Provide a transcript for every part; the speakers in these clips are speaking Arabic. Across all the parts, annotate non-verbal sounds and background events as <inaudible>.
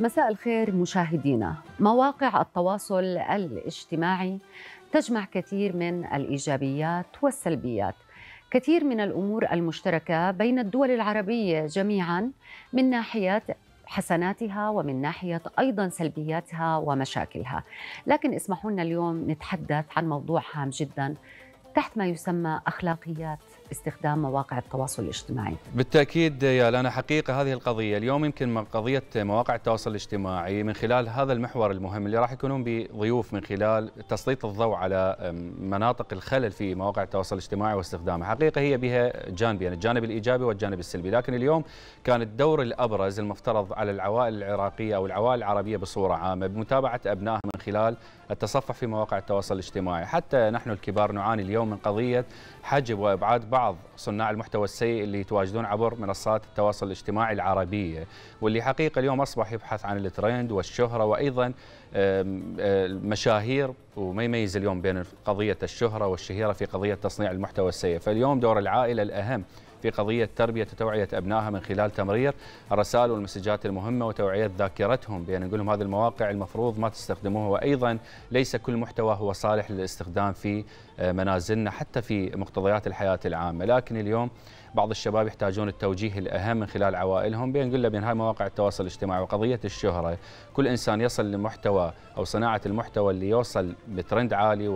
مساء الخير مشاهدينا مواقع التواصل الاجتماعي تجمع كثير من الايجابيات والسلبيات كثير من الامور المشتركه بين الدول العربيه جميعا من ناحيه حسناتها ومن ناحيه ايضا سلبياتها ومشاكلها لكن اسمحوا لنا اليوم نتحدث عن موضوع هام جدا تحت ما يسمى اخلاقيات استخدام مواقع التواصل الاجتماعي بالتأكيد يا لانا حقيقة هذه القضية اليوم يمكن من قضية مواقع التواصل الاجتماعي من خلال هذا المحور المهم اللي راح يكونون بضيوف من خلال تسليط الضوء على مناطق الخلل في مواقع التواصل الاجتماعي واستخدامها حقيقة هي بها جانبين يعني الجانب الإيجابي والجانب السلبي لكن اليوم كان الدور الأبرز المفترض على العوائل العراقية أو العوائل العربية بصورة عامة بمتابعة أبنائها من خلال التصفح في مواقع التواصل الاجتماعي حتى نحن الكبار نعاني اليوم من قضية حجب وإبعاد بعض بعض صناع المحتوى السيء اللي يتواجدون عبر منصات التواصل الاجتماعي العربية واللي حقيقة اليوم أصبح يبحث عن الترند والشهرة وأيضا المشاهير وما يميز اليوم بين قضية الشهرة والشهيرة في قضية تصنيع المحتوى السيء فاليوم دور العائلة الأهم في قضية تربية وتوعية أبنائها من خلال تمرير الرسائل والمسجات المهمة وتوعية ذاكرتهم بأن نقول لهم هذه المواقع المفروض ما تستخدموها وأيضا ليس كل محتوى هو صالح للاستخدام في آه، منازلنا حتى في مقتضيات الحياة العامة لكن اليوم بعض الشباب يحتاجون التوجيه الأهم من خلال عوائلهم بأن نقول له بأن هاي مواقع التواصل الاجتماعي وقضية الشهرة كل إنسان يصل لمحتوى أو صناعة المحتوى اللي يوصل بترند عالي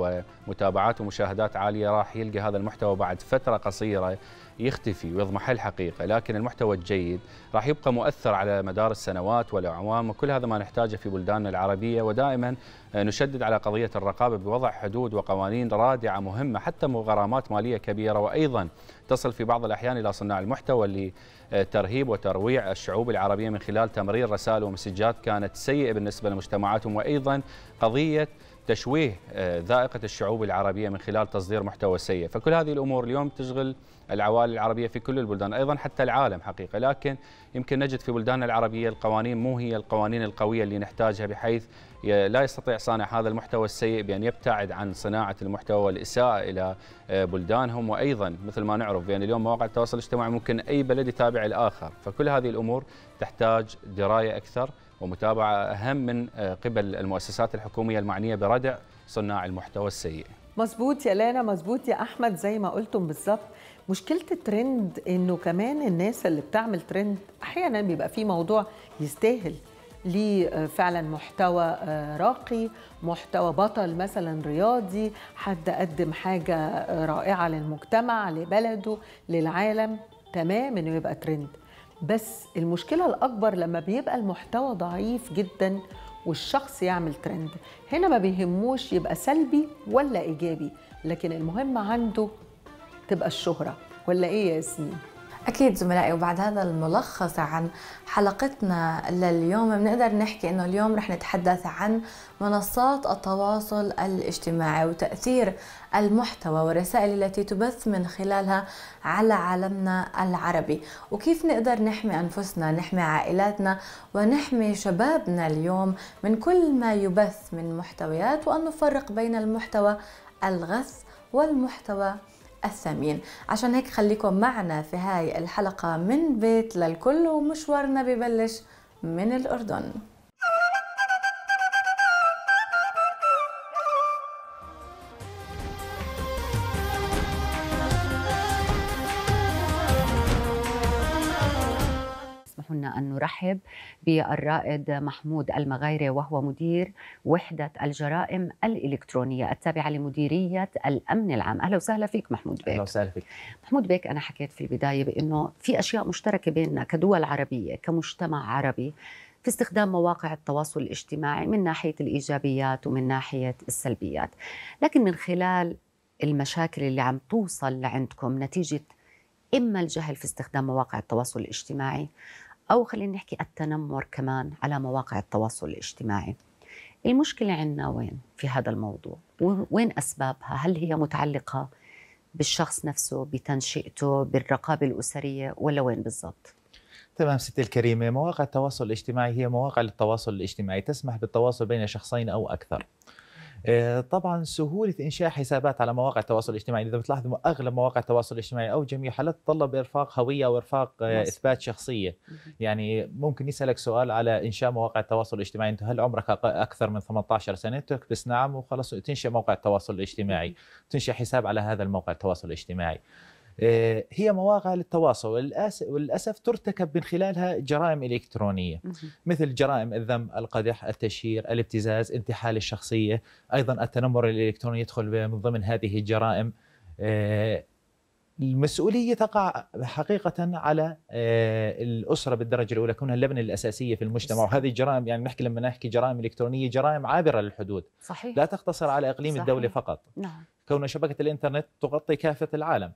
ومتابعات ومشاهدات عالية راح يلقى هذا المحتوى بعد فترة قصيرة يختفي ويضمحل حقيقة لكن المحتوى الجيد راح يبقى مؤثر على مدار السنوات والأعوام وكل هذا ما نحتاجه في بلداننا العربية ودائما آه، نشدد على قضية الرقابة بوضع حدود وقوانين رادعة مهمة حتى غرامات مالية كبيرة وأيضا تصل في بعض الأحيان إلى صناع المحتوى لترهيب آه، وترويع الشعوب العربية من خلال تمرير رسائل ومسجات كانت سيئة بالنسبة لمجتمعاتهم وأيضا قضية تشويه آه، ذائقة الشعوب العربية من خلال تصدير محتوى سيء فكل هذه الأمور اليوم تشغل العوائل العربية في كل البلدان أيضا حتى العالم حقيقة لكن يمكن نجد في بلداننا العربية القوانين مو هي القوانين القوية اللي نحتاجها بحيث لا يستطيع صانع هذا المحتوى السيء بأن يبتعد عن صناعة المحتوى والإساءة إلى آه، بلدانهم وأيضا مثل ما نعرف بأن اليوم مواقع التواصل الاجتماعي ممكن أي بلد يتابع الآخر فكل هذه الأمور تحتاج دراية أكثر ومتابعة أهم من آه، قبل المؤسسات الحكومية المعنية بردع صناع المحتوى السيء مظبوط يا لانا مظبوط يا احمد زي ما قلتم بالظبط مشكله الترند انه كمان الناس اللي بتعمل ترند احيانا بيبقى في موضوع يستاهل ليه آه، فعلا محتوى آه، راقي محتوى بطل مثلا رياضي حد قدم حاجه رائعه للمجتمع لبلده للعالم تمام انه يبقى ترند بس المشكله الاكبر لما بيبقى المحتوى ضعيف جدا والشخص يعمل ترند هنا ما بيهموش يبقى سلبي ولا ايجابي لكن المهم عنده تبقى الشهره ولا ايه يا ياسمين أكيد زملائي وبعد هذا الملخص عن حلقتنا لليوم بنقدر نحكي إنه اليوم رح نتحدث عن منصات التواصل الاجتماعي وتأثير المحتوى والرسائل التي تبث من خلالها على عالمنا العربي وكيف نقدر نحمي أنفسنا نحمي عائلاتنا ونحمي شبابنا اليوم من كل ما يبث من محتويات وأن نفرق بين المحتوى الغث والمحتوى الثمين عشان هيك خليكم معنا في هاي الحلقة من بيت للكل ومشوارنا ببلش من الأردن نرحب بالرائد محمود المغايري وهو مدير وحدة الجرائم الإلكترونية التابعة لمديرية الأمن العام أهلا وسهلا فيك محمود بيك أهلا وسهلا فيك محمود بيك أنا حكيت في البداية بأنه في أشياء مشتركة بيننا كدول عربية كمجتمع عربي في استخدام مواقع التواصل الاجتماعي من ناحية الإيجابيات ومن ناحية السلبيات لكن من خلال المشاكل اللي عم توصل لعندكم نتيجة إما الجهل في استخدام مواقع التواصل الاجتماعي أو خلينا نحكي التنمر كمان على مواقع التواصل الاجتماعي المشكلة عندنا وين في هذا الموضوع وين أسبابها هل هي متعلقة بالشخص نفسه بتنشئته بالرقابة الأسرية ولا وين بالضبط؟ تمام ست الكريمة مواقع التواصل الاجتماعي هي مواقع للتواصل الاجتماعي تسمح بالتواصل بين شخصين أو أكثر آه، طبعا سهوله انشاء حسابات على مواقع التواصل الاجتماعي اذا بتلاحظوا اغلب مواقع التواصل الاجتماعي او جميع حالات تتطلب ارفاق هويه او ارفاق آه، اثبات شخصيه يعني ممكن يسالك سؤال على انشاء مواقع التواصل الاجتماعي انت هل عمرك اكثر من 18 سنه تكبس نعم وخلص تنشئ موقع التواصل الاجتماعي تنشئ حساب على هذا الموقع التواصل الاجتماعي آه، هي مواقع للتواصل وللاسف ترتكب من خلالها جرائم الكترونيه مثل جرائم الذم، القدح، التشهير، الابتزاز، انتحال الشخصيه، ايضا التنمر الالكتروني يدخل من ضمن هذه الجرائم. آه، المسؤوليه تقع حقيقه على آه، الاسره بالدرجه الاولى كونها اللبنه الاساسيه في المجتمع وهذه الجرائم يعني نحكي لما نحكي جرائم الكترونيه جرائم عابره للحدود صحيح لا تقتصر على اقليم صحيح. الدوله فقط نعم كون شبكه الانترنت تغطي كافه العالم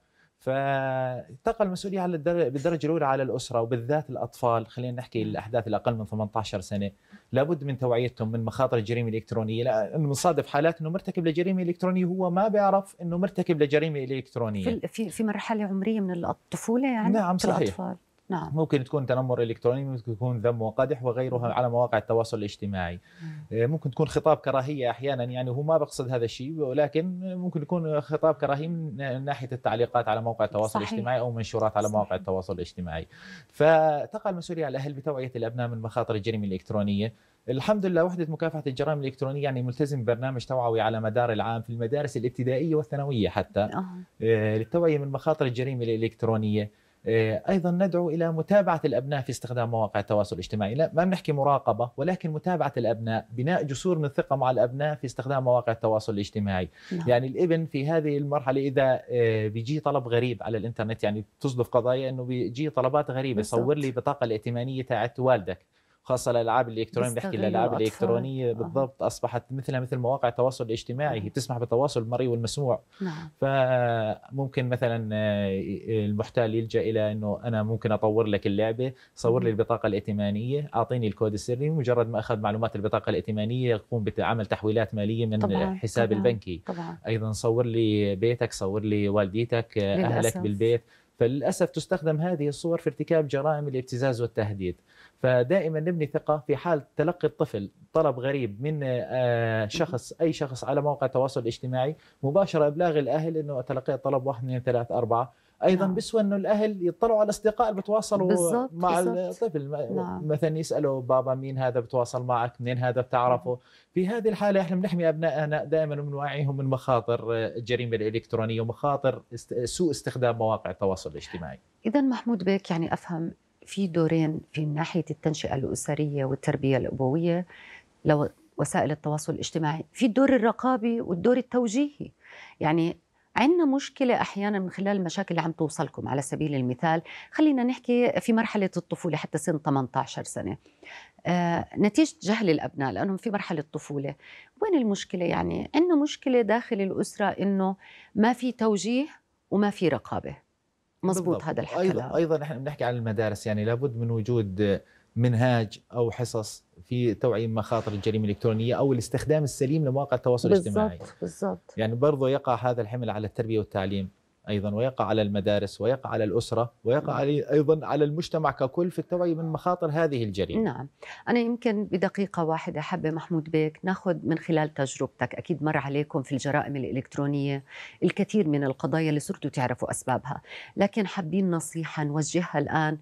فتقع المسؤوليه على بالدرجه الاولى على الاسره وبالذات الاطفال خلينا نحكي الاحداث الاقل من 18 سنه لابد من توعيتهم من مخاطر الجريمه الالكترونيه لانه بنصادف حالات انه مرتكب لجريمه الكترونيه هو ما بيعرف انه مرتكب لجريمه الكترونيه في في, في مرحله عمريه من الطفوله يعني نعم صحيح الأطفال. نعم. ممكن تكون تنمر الكتروني ممكن تكون ذم وقدح وغيرها نعم. على مواقع التواصل الاجتماعي نعم. آه، ممكن تكون خطاب كراهيه احيانا يعني هو ما بقصد هذا الشيء ولكن ممكن يكون خطاب كراهيه من ناحيه التعليقات على مواقع التواصل صحيح. الاجتماعي او منشورات على مواقع التواصل الاجتماعي فتقع المسؤوليه على الاهل بتوعيه الابناء من مخاطر الجريمه الالكترونيه الحمد لله وحدة مكافحة الجرائم الإلكترونية يعني ملتزم برنامج توعوي على مدار العام في المدارس الابتدائية والثانوية حتى آه، للتوعية من مخاطر الجريمة الإلكترونية آه، ايضا ندعو الى متابعه الابناء في استخدام مواقع التواصل الاجتماعي، لا ما بنحكي مراقبه ولكن متابعه الابناء، بناء جسور من الثقه مع الابناء في استخدام مواقع التواصل الاجتماعي، لا. نعم. يعني الابن في هذه المرحله اذا آه، بيجي طلب غريب على الانترنت يعني تصدف قضايا انه بيجي طلبات غريبه، صور لي بطاقه الائتمانيه تاعت والدك خاصه الالعاب الالكترونيه بنحكي الالعاب الالكترونيه بالضبط اصبحت مثلها مثل مواقع التواصل الاجتماعي هي بتسمح بالتواصل المرئي والمسموع نعم. فممكن مثلا آه، المحتال يلجا الى انه انا ممكن اطور لك اللعبه صور لي البطاقه الائتمانيه اعطيني الكود السري مجرد ما اخذ معلومات البطاقه الائتمانيه يقوم بعمل تحويلات ماليه من طبعاً. حساب طبعاً. البنكي طبعاً. ايضا صور لي بيتك صور لي والديتك آه، للأسف. اهلك بالبيت فللاسف تستخدم هذه الصور في ارتكاب جرائم الابتزاز والتهديد فدائما نبني ثقه في حال تلقي الطفل طلب غريب من آه، شخص اي شخص على موقع التواصل الاجتماعي مباشره ابلاغ الاهل انه تلقيت طلب 1 2 3 4 ايضا نعم. بيسوى انه الاهل يطلعوا على الاصدقاء اللي بتواصلوا بالزبط مع بالزبط. الطفل نعم. مثلا يسالوا بابا مين هذا بتواصل معك منين هذا بتعرفه نعم. في هذه الحاله احنا بنحمي ابنائنا دائما بنوعيهم من مخاطر آه، الجريمه الالكترونيه ومخاطر سوء استخدام مواقع التواصل الاجتماعي اذا محمود بك يعني افهم في دورين في ناحيه التنشئه الاسريه والتربيه الابويه لو وسائل التواصل الاجتماعي في الدور الرقابي والدور التوجيهي يعني عندنا مشكلة أحيانا من خلال المشاكل اللي عم توصلكم على سبيل المثال خلينا نحكي في مرحلة الطفولة حتى سن 18 سنة آه نتيجة جهل الأبناء لأنهم في مرحلة الطفولة وين المشكلة يعني عندنا مشكلة داخل الأسرة أنه ما في توجيه وما في رقابة مزبوط هذا الحكي ايضا ايضا احنا بنحكي عن المدارس يعني لابد من وجود منهاج او حصص في توعيه مخاطر الجريمه الالكترونيه او الاستخدام السليم لمواقع التواصل الاجتماعي بالضبط يعني برضه يقع هذا الحمل على التربيه والتعليم ايضا ويقع على المدارس ويقع على الاسره ويقع نعم. ايضا على المجتمع ككل في التوعيه من مخاطر هذه الجريمه. نعم، انا يمكن بدقيقه واحده حابه محمود بيك ناخذ من خلال تجربتك، اكيد مر عليكم في الجرائم الالكترونيه الكثير من القضايا اللي صرتوا تعرفوا اسبابها، لكن حابين نصيحه نوجهها الان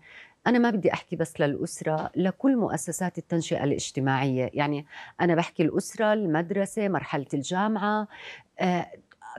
أنا ما بدي أحكي بس للأسرة لكل مؤسسات التنشئة الاجتماعية يعني أنا بحكي الأسرة المدرسة مرحلة الجامعة آه،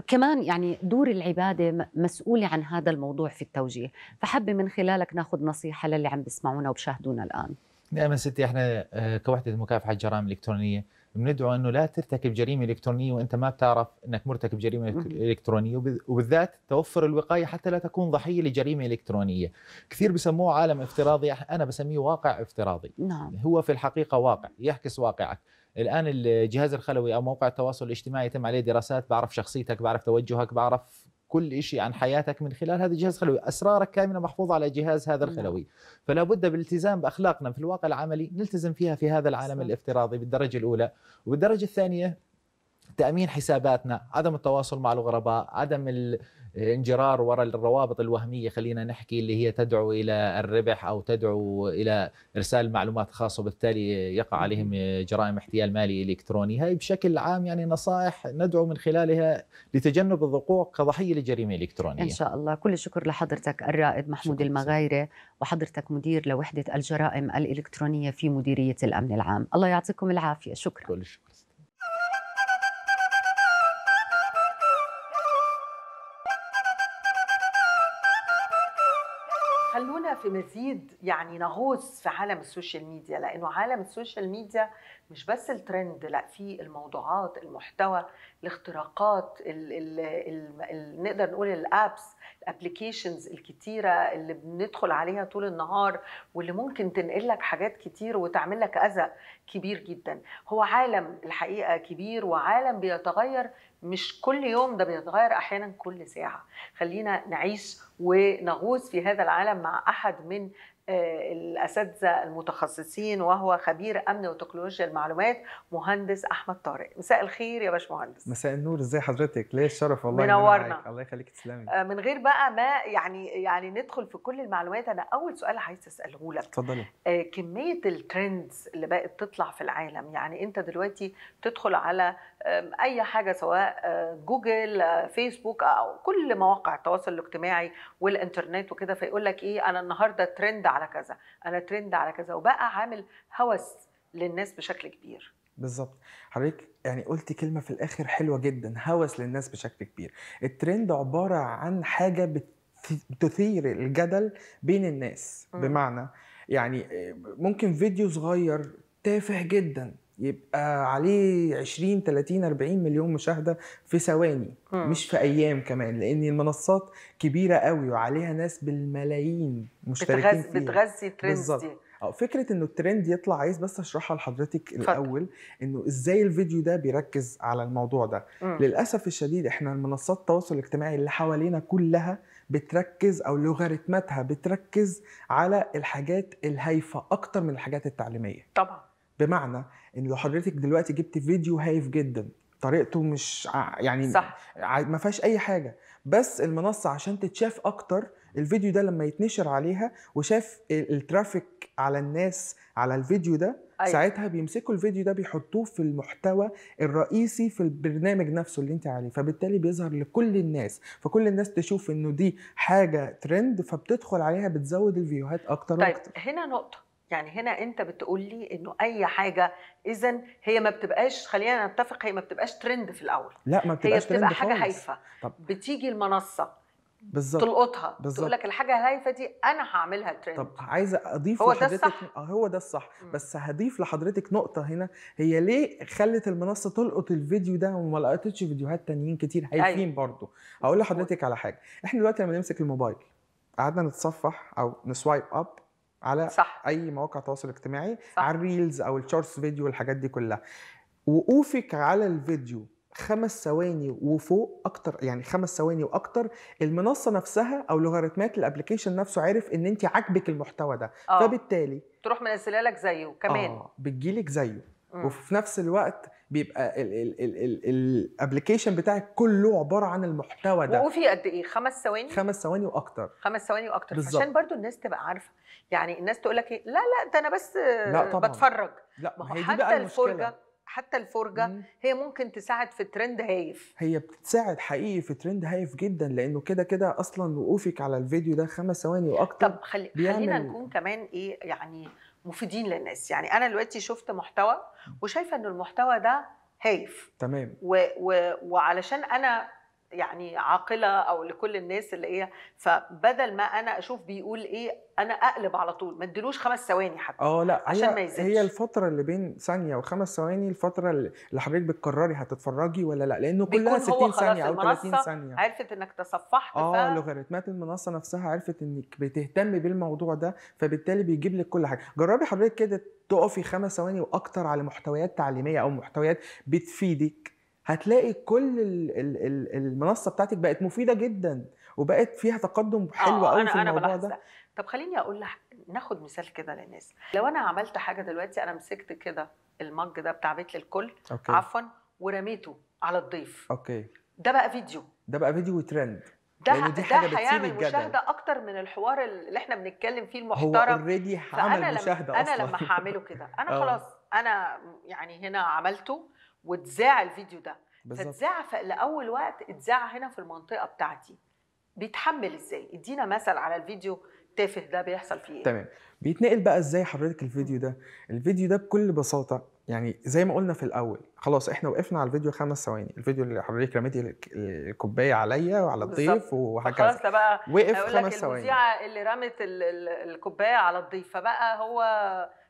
كمان يعني دور العبادة مسؤولة عن هذا الموضوع في التوجيه فحابة من خلالك ناخذ نصيحة للي عم بيسمعونا وبشاهدونا الآن دائما نعم ستي احنا آه، كوحدة مكافحة الجرائم الإلكترونية بندعو انه لا ترتكب جريمه الكترونيه وانت ما بتعرف انك مرتكب جريمه الكترونيه وبالذات توفر الوقايه حتى لا تكون ضحيه لجريمه الكترونيه. كثير بسموه عالم افتراضي انا بسميه واقع افتراضي. نعم. هو في الحقيقه واقع يعكس واقعك، الان الجهاز الخلوي او موقع التواصل الاجتماعي يتم عليه دراسات بعرف شخصيتك بعرف توجهك بعرف كل شيء عن حياتك من خلال هذا الجهاز الخلوي أسرارك كامله محفوظة على جهاز هذا نعم. الخلوي فلا بد بالالتزام بأخلاقنا في الواقع العملي نلتزم فيها في هذا العالم الافتراضي بالدرجة الأولى وبالدرجة الثانية تامين حساباتنا عدم التواصل مع الغرباء عدم الانجرار وراء الروابط الوهميه خلينا نحكي اللي هي تدعو الى الربح او تدعو الى ارسال معلومات خاصه وبالتالي يقع عليهم جرائم احتيال مالي الكتروني هاي بشكل عام يعني نصائح ندعو من خلالها لتجنب الوقوع كضحيه لجريمه الكترونيه ان شاء الله كل الشكر لحضرتك الرائد محمود المغايره وحضرتك مدير لوحده الجرائم الالكترونيه في مديريه الامن العام الله يعطيكم العافيه شكرا كل شكر. في مزيد يعني نغوص في عالم السوشيال ميديا لانه عالم السوشيال ميديا مش بس الترند لا في الموضوعات المحتوى الاختراقات ال ال ال ال نقدر نقول الابس الابلكيشنز الكتيره اللي بندخل عليها طول النهار واللي ممكن تنقل لك حاجات كتير وتعمل لك اذى كبير جدا هو عالم الحقيقه كبير وعالم بيتغير مش كل يوم ده بيتغير احيانا كل ساعه خلينا نعيش ونغوص في هذا العالم مع احد من آه، الاساتذه المتخصصين وهو خبير امن وتكنولوجيا المعلومات مهندس احمد طارق مساء الخير يا باشمهندس مساء النور ازي حضرتك ليه الشرف والله منورنا الله يخليك تسلمي آه، من غير بقى ما يعني يعني ندخل في كل المعلومات انا اول سؤال عايز اساله لك اتفضلي آه، كميه الترندز اللي بقت تطلع في العالم يعني انت دلوقتي تدخل على اي حاجه سواء أه، جوجل أه، فيسبوك او كل مواقع التواصل الاجتماعي والانترنت وكده فيقول لك ايه انا النهارده ترند على كذا انا ترند على كذا وبقى عامل هوس للناس بشكل كبير بالظبط حضرتك يعني قلتي كلمه في الاخر حلوه جدا هوس للناس بشكل كبير الترند عباره عن حاجه بتثير الجدل بين الناس م. بمعنى يعني أه، ممكن فيديو صغير تافه جدا يبقى عليه 20 30 40 مليون مشاهده في ثواني مش في ايام كمان لان المنصات كبيره قوي وعليها ناس بالملايين مشتركين بتغذي بتغذي الترند دي اه فكره انه الترند يطلع عايز بس اشرحها لحضرتك الاول انه ازاي الفيديو ده بيركز على الموضوع ده مم. للاسف الشديد احنا المنصات التواصل الاجتماعي اللي حوالينا كلها بتركز او لوغاريتماتها بتركز على الحاجات الهايفه اكتر من الحاجات التعليميه طبعا بمعنى ان لو حضرتك دلوقتي جبت فيديو هايف جدا طريقته مش يعني صح. ما فيهاش اي حاجه بس المنصه عشان تتشاف اكتر الفيديو ده لما يتنشر عليها وشاف الترافيك على الناس على الفيديو ده أيوة. ساعتها بيمسكوا الفيديو ده بيحطوه في المحتوى الرئيسي في البرنامج نفسه اللي انت عليه فبالتالي بيظهر لكل الناس فكل الناس تشوف انه دي حاجه ترند فبتدخل عليها بتزود الفيوهات اكتر طيب واكتر هنا نقطه يعني هنا انت بتقول لي انه اي حاجه اذا هي ما بتبقاش خلينا نتفق هي ما بتبقاش ترند في الاول لا ما بتبقاش هي بتبقى ترند حاجه هايفه بتيجي المنصه بالظبط تلقطها تقول لك الحاجه الهايفه دي انا هعملها ترند طب عايزه اضيف هو لحضرتك ده الصح. هو ده الصح م. بس هضيف لحضرتك نقطه هنا هي ليه خلت المنصه تلقط الفيديو ده وما لقطتش فيديوهات تانيين كتير هايفين أيوه. برضه هقول لحضرتك على حاجه احنا دلوقتي لما نمسك الموبايل قعدنا نتصفح او نسوايب اب على صح. اي مواقع التواصل الاجتماعي صح. على الريلز او الشورتس فيديو والحاجات دي كلها وقوفك على الفيديو خمس ثواني وفوق اكتر يعني خمس ثواني واكتر المنصه نفسها او لوغاريتمات الابلكيشن نفسه عارف ان انت عاجبك المحتوى ده آه. فبالتالي تروح منزلها لك زيه كمان اه بتجيلك زيه آه. وفي نفس الوقت بيبقى الابلكيشن بتاعك كله عباره عن المحتوى ده وفي قد ايه خمس ثواني خمس ثواني واكتر خمس ثواني واكتر بالزبط. عشان برضو الناس تبقى عارفه يعني الناس تقول لك ايه لا لا ده انا بس لا طبعًا. بتفرج لا ما هو حتى الفرجه حتى الفرجه مم. هي ممكن تساعد في ترند هايف هي بتساعد حقيقي في ترند هايف جدا لانه كده كده اصلا وقوفك على الفيديو ده خمس ثواني واكتر طب خلي... خلينا نكون كمان ايه يعني مفيدين للناس يعني انا دلوقتي شفت محتوى وشايفه ان المحتوى ده هايف تمام و... و... وعلشان انا يعني عاقله او لكل الناس اللي هي فبدل ما انا اشوف بيقول ايه انا اقلب على طول ما اديلوش خمس ثواني حتى اه لا عشان هي ما يزيدش هي الفتره اللي بين ثانيه وخمس ثواني الفتره اللي حضرتك بتكرري هتتفرجي ولا لا لانه كلها 60 ثانيه او 30 ثانيه عرفت انك تصفحت اه ف... لوغاريتمات المنصه نفسها عرفت انك بتهتمي بالموضوع ده فبالتالي بيجيب لك كل حاجه جربي حضرتك كده تقفي خمس ثواني واكتر على محتويات تعليميه او محتويات بتفيدك هتلاقي كل المنصه بتاعتك بقت مفيده جدا وبقت فيها تقدم حلو آه، قوي في الموضوع ده طب خليني اقول لك ناخد مثال كده للناس لو انا عملت حاجه دلوقتي انا مسكت كده المج ده بتاع بيت للكل أوكي. عفوا ورميته على الضيف اوكي ده بقى فيديو ده بقى فيديو وترند ده يعني ده هيعمل مشاهده اكتر من الحوار اللي احنا بنتكلم فيه المحترم هو اوريدي هعمل مشاهده اصلا انا لما هعمله كده انا <laughs> آه. خلاص انا يعني هنا عملته واتذاع الفيديو ده فاتذاع لاول وقت اتذاع هنا في المنطقه بتاعتي بيتحمل ازاي ادينا مثل على الفيديو التافه ده بيحصل فيه ايه تمام بيتنقل بقى ازاي حضرتك الفيديو ده الفيديو ده بكل بساطه يعني زي ما قلنا في الاول خلاص احنا وقفنا على الفيديو خمس ثواني الفيديو اللي حضرتك رميتي الكوبايه عليا وعلى الضيف وهكذا خلاص بقى وقف خمس ثواني المذيعه اللي رمت الكوبايه على الضيف فبقى هو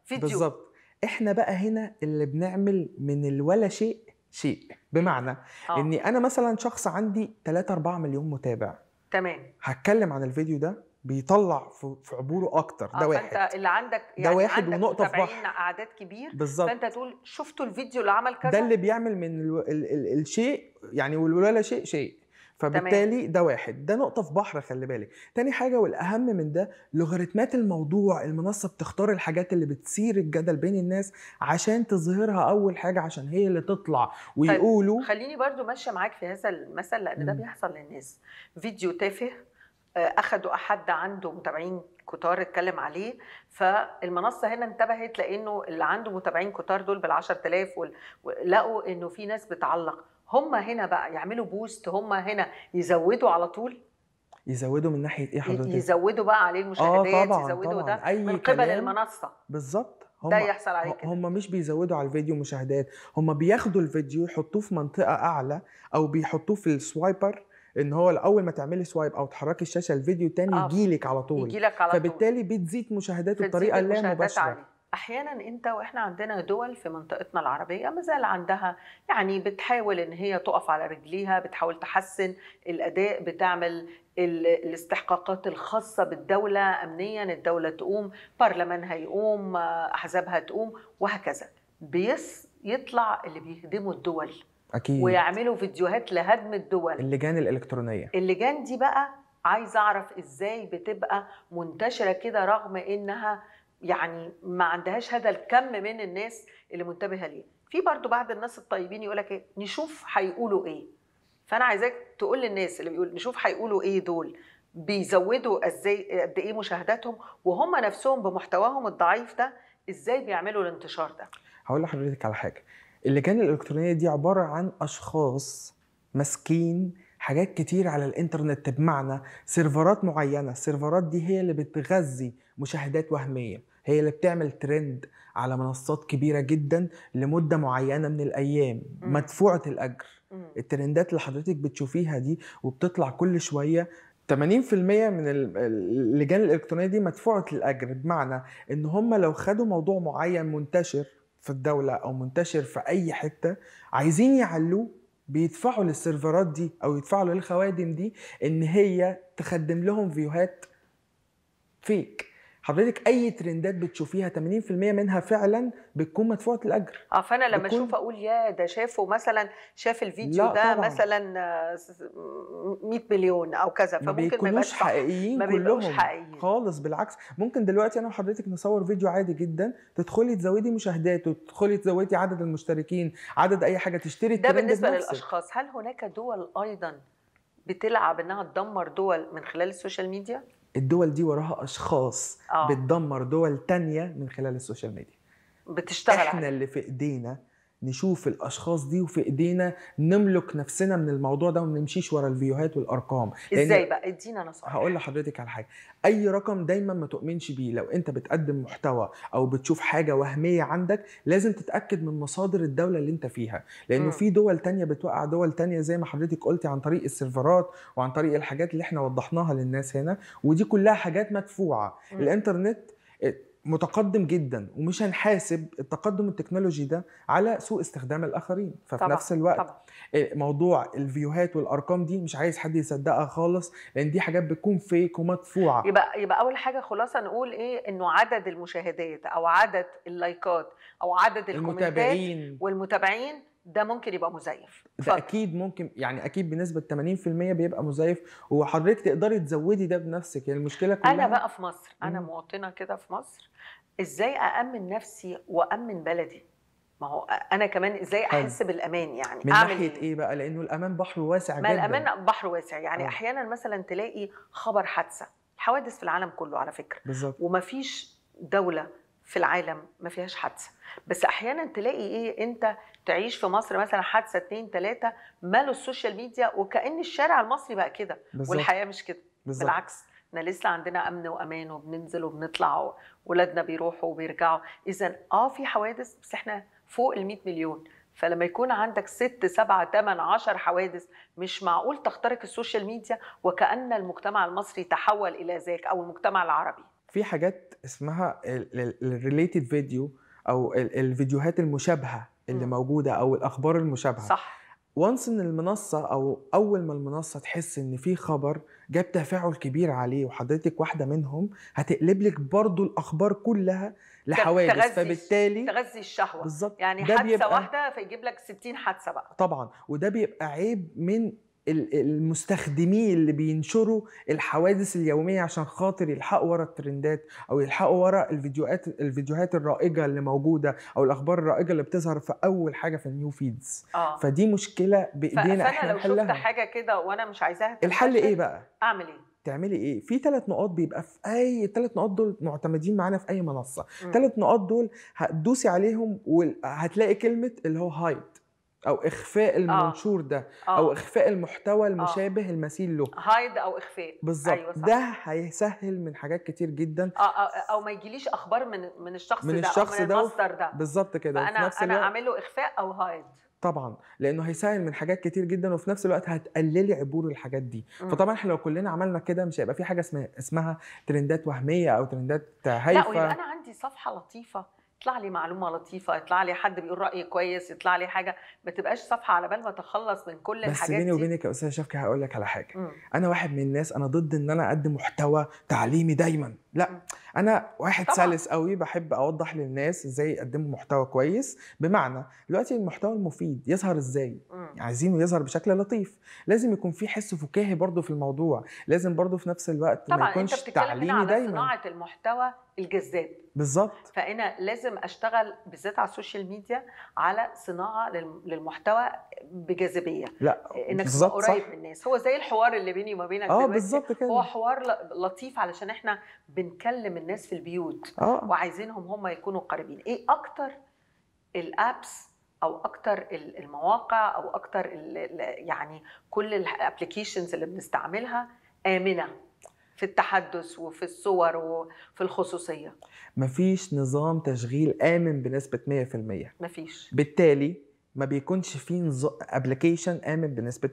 فيديو بالظبط احنا بقى هنا اللي بنعمل من الولا شيء شيء بمعنى آه. اني انا مثلا شخص عندي 3 4 مليون متابع تمام هتكلم عن الفيديو ده بيطلع في عبوره اكتر آه، ده آه واحد فانت اللي عندك يعني ده واحد عندك ونقطه في بحر اعداد كبير بالظبط فانت تقول شفتوا الفيديو اللي عمل كذا ده اللي بيعمل من ال... ال... الشيء يعني والولا شيء شيء فبالتالي ده واحد ده نقطه في بحر خلي بالك تاني حاجه والاهم من ده لوغاريتمات الموضوع المنصه بتختار الحاجات اللي بتثير الجدل بين الناس عشان تظهرها اول حاجه عشان هي اللي تطلع طيب، ويقولوا طيب. خليني برضو ماشيه معاك في هذا المثل لان ده بيحصل للناس فيديو تافه آه، اخدوا احد عنده متابعين كتار اتكلم عليه فالمنصه هنا انتبهت لانه اللي عنده متابعين كتار دول بال 10000 لقوا انه في ناس بتعلق هم هنا بقى يعملوا بوست هم هنا يزودوا على طول يزودوا من ناحيه ايه حضرتك؟ يزودوا بقى عليه المشاهدات آه طبعًا يزودوا طبعًا ده أي من قبل المنصه بالظبط هم ده يحصل عليه كده هم مش بيزودوا على الفيديو مشاهدات هم بياخدوا الفيديو يحطوه في منطقه اعلى او بيحطوه في السوايبر ان هو اول ما تعملي سوايب او تحركي الشاشه الفيديو تاني آه. يجيلك على طول يجيلك على فبالتالي طول فبالتالي بتزيد مشاهداته بطريقه لا مباشره احيانا انت واحنا عندنا دول في منطقتنا العربيه ما زال عندها يعني بتحاول ان هي تقف على رجليها بتحاول تحسن الاداء بتعمل الاستحقاقات الخاصه بالدوله امنيا الدوله تقوم برلمانها يقوم احزابها تقوم وهكذا بيس يطلع اللي بيهدموا الدول أكيد. ويعملوا فيديوهات لهدم الدول اللجان الالكترونيه اللجان دي بقى عايز اعرف ازاي بتبقى منتشره كده رغم انها يعني ما عندهاش هذا الكم من الناس اللي منتبهه ليه في برضو بعض الناس الطيبين يقول لك ايه نشوف هيقولوا ايه فانا عايزاك تقول للناس اللي بيقول نشوف هيقولوا ايه دول بيزودوا ازاي قد ايه مشاهداتهم وهم نفسهم بمحتواهم الضعيف ده ازاي بيعملوا الانتشار ده هقول لحضرتك على حاجه اللجان الالكترونيه دي عباره عن اشخاص ماسكين حاجات كتير على الانترنت بمعنى سيرفرات معينه السيرفرات دي هي اللي بتغذي مشاهدات وهميه هي اللي بتعمل ترند على منصات كبيره جدا لمده معينه من الايام مدفوعه الاجر الترندات اللي حضرتك بتشوفيها دي وبتطلع كل شويه 80% من اللجان الالكترونيه دي مدفوعه الاجر بمعنى ان هم لو خدوا موضوع معين منتشر في الدوله او منتشر في اي حته عايزين يعلوه بيدفعوا للسيرفرات دي او يدفعوا للخوادم دي ان هي تخدم لهم فيوهات فيك حضرتك اي ترندات بتشوفيها 80% منها فعلا بتكون مدفوعه الاجر اه فانا لما بتكون... اشوف اقول يا ده شافه مثلا شاف الفيديو ده طبعًا. مثلا 100 آه، مليون او كذا فممكن ما ما حقيقيين ما بيبقوش حقيقيين خالص بالعكس ممكن دلوقتي انا وحضرتك نصور فيديو عادي جدا تدخلي تزودي مشاهداته تدخلي تزودي عدد المشتركين عدد اي حاجه تشتري ده بالنسبه بنفسك. للاشخاص هل هناك دول ايضا بتلعب انها تدمر دول من خلال السوشيال ميديا الدول دي وراها اشخاص آه. بتدمر دول تانية من خلال السوشيال ميديا بتشتغل احنا عليك. اللي في ايدينا نشوف الاشخاص دي وفي ايدينا نملك نفسنا من الموضوع ده وما نمشيش ورا الفيوهات والارقام ازاي بقى ادينا نصائح هقول لحضرتك على حاجه اي رقم دايما ما تؤمنش بيه لو انت بتقدم محتوى او بتشوف حاجه وهميه عندك لازم تتاكد من مصادر الدوله اللي انت فيها لانه م. في دول تانية بتوقع دول تانية زي ما حضرتك قلتي عن طريق السيرفرات وعن طريق الحاجات اللي احنا وضحناها للناس هنا ودي كلها حاجات مدفوعه م. الانترنت متقدم جدا ومش هنحاسب التقدم التكنولوجي ده على سوء استخدام الاخرين ففي طبعا. نفس الوقت طبعا. آه، موضوع الفيوهات والارقام دي مش عايز حد يصدقها خالص لان دي حاجات بتكون فيك ومدفوعه يبقى يبقى اول حاجه خلاصه نقول ايه انه عدد المشاهدات او عدد اللايكات او عدد الكومنتات والمتابعين ده ممكن يبقى مزيف ده فضل. اكيد ممكن يعني اكيد بنسبه 80% بيبقى مزيف وحضرتك تقدري تزودي ده بنفسك يعني المشكله كلها انا بقى في مصر انا مواطنه كده في مصر ازاي اامن نفسي وامن بلدي ما هو انا كمان ازاي احس حل. بالامان يعني من أعمل ناحيه إيه؟, ايه بقى لانه الامان بحر واسع ما جدا ما الامان بحر واسع يعني أه. احيانا مثلا تلاقي خبر حادثه الحوادث في العالم كله على فكره بالظبط ومفيش دوله في العالم ما فيهاش حادثه بس احيانا تلاقي ايه انت تعيش في مصر مثلا حادثه اتنين تلاته ماله السوشيال ميديا وكان الشارع المصري بقى كده والحياه مش كده بالزبط. بالعكس احنا لسه عندنا امن وامان وبننزل وبنطلع ولادنا بيروحوا وبيرجعوا اذا اه في حوادث بس احنا فوق ال 100 مليون فلما يكون عندك ست سبعة ثمان عشر حوادث مش معقول تخترق السوشيال ميديا وكأن المجتمع المصري تحول إلى ذاك أو المجتمع العربي في حاجات اسمها الريليتد فيديو او الفيديوهات المشابهه اللي م. موجوده او الاخبار المشابهه صح وانس ان المنصه او اول ما المنصه تحس ان في خبر جاب تفاعل كبير عليه وحضرتك واحده منهم هتقلب لك برضو الاخبار كلها لحوادث فبالتالي تغذي الشهوه بالظبط يعني حادثه واحده فيجيب لك 60 حادثه بقى طبعا وده بيبقى عيب من المستخدمين اللي بينشروا الحوادث اليوميه عشان خاطر يلحقوا ورا الترندات او يلحقوا ورا الفيديوهات الفيديوهات الرائجه اللي موجوده او الاخبار الرائجه اللي بتظهر في اول حاجه في النيو فيدز آه. فدي مشكله بايدينا فأنا احنا لو شفت حاجه كده وانا مش عايزاها الحل ايه بقى اعمل ايه تعملي ايه في ثلاث نقاط بيبقى في اي ثلاث نقاط دول معتمدين معانا في اي منصه ثلاث نقاط دول هتدوسي عليهم وهتلاقي كلمه اللي هو هايب او اخفاء آه. المنشور ده او آه. اخفاء المحتوى آه. المشابه المثيل له هايد او اخفاء بالظبط أيوة ده هيسهل من حاجات كتير جدا او ما يجيليش اخبار من من الشخص ده أو من المصدر ده, ده. بالظبط كده فانا انا اعمل له اخفاء او هايد طبعا لانه هيسهل من حاجات كتير جدا وفي نفس الوقت هتقللي عبور الحاجات دي مم. فطبعا احنا لو كلنا عملنا كده مش هيبقى في حاجه اسمها اسمها ترندات وهميه او ترندات هايفه لا ويبقى انا عندي صفحه لطيفه يطلع لي معلومه لطيفه يطلع لي حد بيقول راي كويس يطلع لي حاجه ما تبقاش صفحه على بال ما تخلص من كل الحاجات بس بيني وبينك يا استاذه شفكي هقول لك على حاجه م. انا واحد من الناس انا ضد ان انا اقدم محتوى تعليمي دايما لا إمم. انا واحد طبعا. سلس قوي بحب اوضح للناس ازاي يقدموا محتوى كويس بمعنى دلوقتي المحتوى المفيد يظهر ازاي إمم. يعني عايزينه يظهر بشكل لطيف لازم يكون في حس فكاهي برضو في الموضوع لازم برضو في نفس الوقت طبعا ما يكونش انت تعليمي على دايما صناعه المحتوى الجذاب بالظبط فانا لازم اشتغل بالذات على السوشيال ميديا على صناعه للمحتوى بجاذبيه لا انك تبقى قريب من الناس هو زي الحوار اللي بيني وما بينك اه بالظبط كده هو حوار لطيف علشان احنا بن بنكلم الناس في البيوت أوه. وعايزينهم هم يكونوا قريبين ايه اكتر الابس او اكتر المواقع او اكتر يعني كل الابلكيشنز اللي بنستعملها امنه في التحدث وفي الصور وفي الخصوصيه مفيش نظام تشغيل امن بنسبه 100% مفيش بالتالي ما بيكونش فيه ابلكيشن امن بنسبه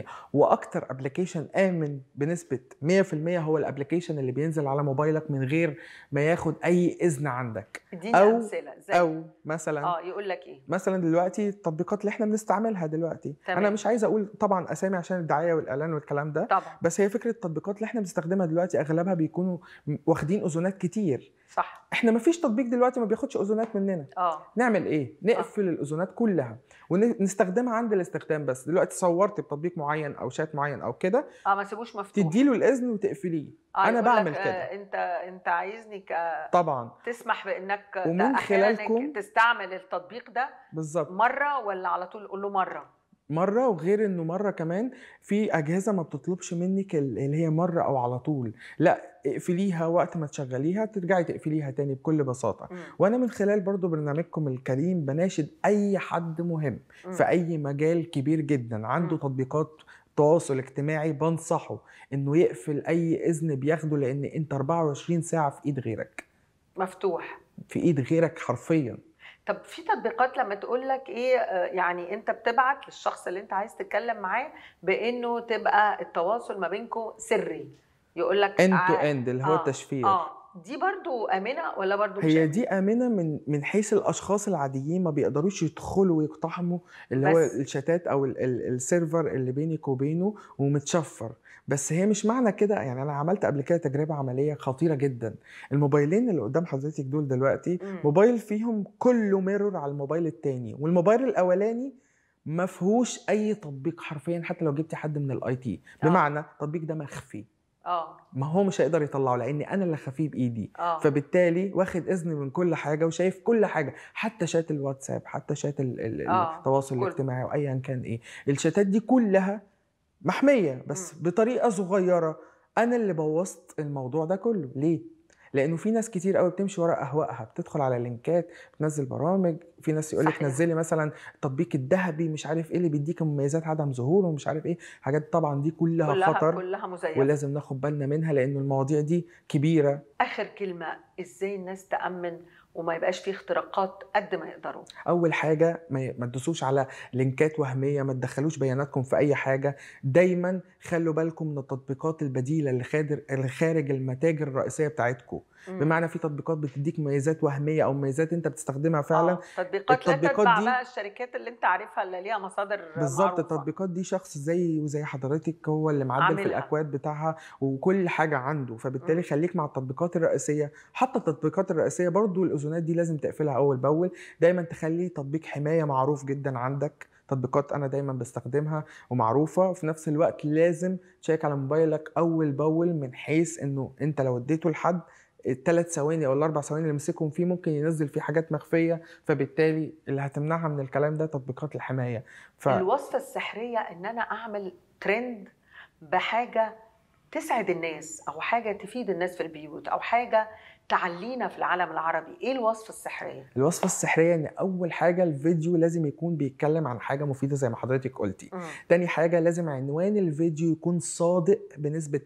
100% واكتر ابلكيشن امن بنسبه 100% هو الابلكيشن اللي بينزل على موبايلك من غير ما ياخد اي اذن عندك او أمثلة زي او مثلا اه يقول لك ايه مثلا دلوقتي التطبيقات اللي احنا بنستعملها دلوقتي تمام. انا مش عايزه اقول طبعا اسامي عشان الدعايه والاعلان والكلام ده طبعا. بس هي فكره التطبيقات اللي احنا بنستخدمها دلوقتي اغلبها بيكونوا واخدين اذونات كتير صح احنا ما فيش تطبيق دلوقتي ما بياخدش اذونات مننا اه نعمل ايه نقفل آه. الاذونات كلها ونستخدمها عند الاستخدام بس دلوقتي صورت بتطبيق معين او شات معين او كده اه ما تسيبوش مفتوح تديله الاذن وتقفليه آه انا بعمل آه، كده آه انت انت عايزني ك... طبعا تسمح بانك ومن خلالكم تستعمل التطبيق ده بالظبط مره ولا على طول قول له مره مره وغير انه مره كمان في اجهزه ما بتطلبش منك اللي هي مره او على طول لا اقفليها وقت ما تشغليها ترجعي تقفليها تاني بكل بساطه مم. وانا من خلال برضو برنامجكم الكريم بناشد اي حد مهم مم. في اي مجال كبير جدا عنده مم. تطبيقات تواصل اجتماعي بنصحه انه يقفل اي اذن بياخده لان انت 24 ساعه في ايد غيرك مفتوح في ايد غيرك حرفيا طب في تطبيقات لما تقول لك ايه آه، يعني انت بتبعت للشخص اللي انت عايز تتكلم معاه بانه تبقى التواصل ما بينكم سري يقول لك اند تو اند آه، اللي هو آه التشفير اه دي برضو امنه ولا برضو مش هي دي امنه من من حيث الاشخاص العاديين ما بيقدروش يدخلوا ويقتحموا اللي هو الشتات او السيرفر اللي بينك وبينه ومتشفر بس هي مش معنى كده يعني انا عملت قبل كده تجربه عمليه خطيره جدا الموبايلين اللي قدام حضرتك دول دلوقتي مم. موبايل فيهم كله ميرور على الموبايل التاني والموبايل الاولاني ما فيهوش اي تطبيق حرفيا حتى لو جبتي حد من الاي آه. تي بمعنى التطبيق ده مخفي اه ما هو مش هيقدر يطلعه لان انا اللي خفيه بايدي أوه. فبالتالي واخد اذن من كل حاجه وشايف كل حاجه حتى شات الواتساب حتى شات آه. التواصل الاجتماعي وايا كان ايه الشتات دي كلها محميه بس بطريقه صغيره انا اللي بوظت الموضوع ده كله ليه لانه في ناس كتير قوي بتمشي ورا اهوائها بتدخل على لينكات بتنزل برامج في ناس يقول لك نزلي مثلا التطبيق الذهبي مش عارف ايه اللي بيديك مميزات عدم ظهور ومش عارف ايه حاجات طبعا دي كلها, كلها خطر كلها مزيفة. ولازم ناخد بالنا منها لانه المواضيع دي كبيره اخر كلمه ازاي الناس تامن وما يبقاش فيه اختراقات قد ما يقدروا اول حاجه ما تدوسوش على لينكات وهميه ما تدخلوش بياناتكم في اي حاجه دايما خلوا بالكم من التطبيقات البديله اللي خارج المتاجر الرئيسيه بتاعتكم بمعنى في تطبيقات بتديك مميزات وهميه او مميزات انت بتستخدمها آه، فعلا آه. تطبيقات لا تتبع دي... بقى الشركات اللي انت عارفها اللي ليها مصادر بالظبط التطبيقات دي شخص زي وزي حضرتك هو اللي معدل في الاكواد بتاعها وكل حاجه عنده فبالتالي خليك مع التطبيقات الرئيسيه حتى التطبيقات الرئيسيه برضو الاذونات دي لازم تقفلها اول باول دايما تخلي تطبيق حمايه معروف جدا عندك تطبيقات انا دايما بستخدمها ومعروفه في نفس الوقت لازم تشيك على موبايلك اول باول من حيث انه انت لو اديته لحد الثلاث ثواني او الاربع ثواني اللي مسكهم فيه ممكن ينزل فيه حاجات مخفيه فبالتالي اللي هتمنعها من الكلام ده تطبيقات الحمايه ف... الوصفه السحريه ان انا اعمل ترند بحاجه تسعد الناس او حاجه تفيد الناس في البيوت او حاجه تعلينا في العالم العربي ايه الوصفه السحريه الوصفه السحريه ان اول حاجه الفيديو لازم يكون بيتكلم عن حاجه مفيده زي ما حضرتك قلتي تاني حاجه لازم عنوان الفيديو يكون صادق بنسبه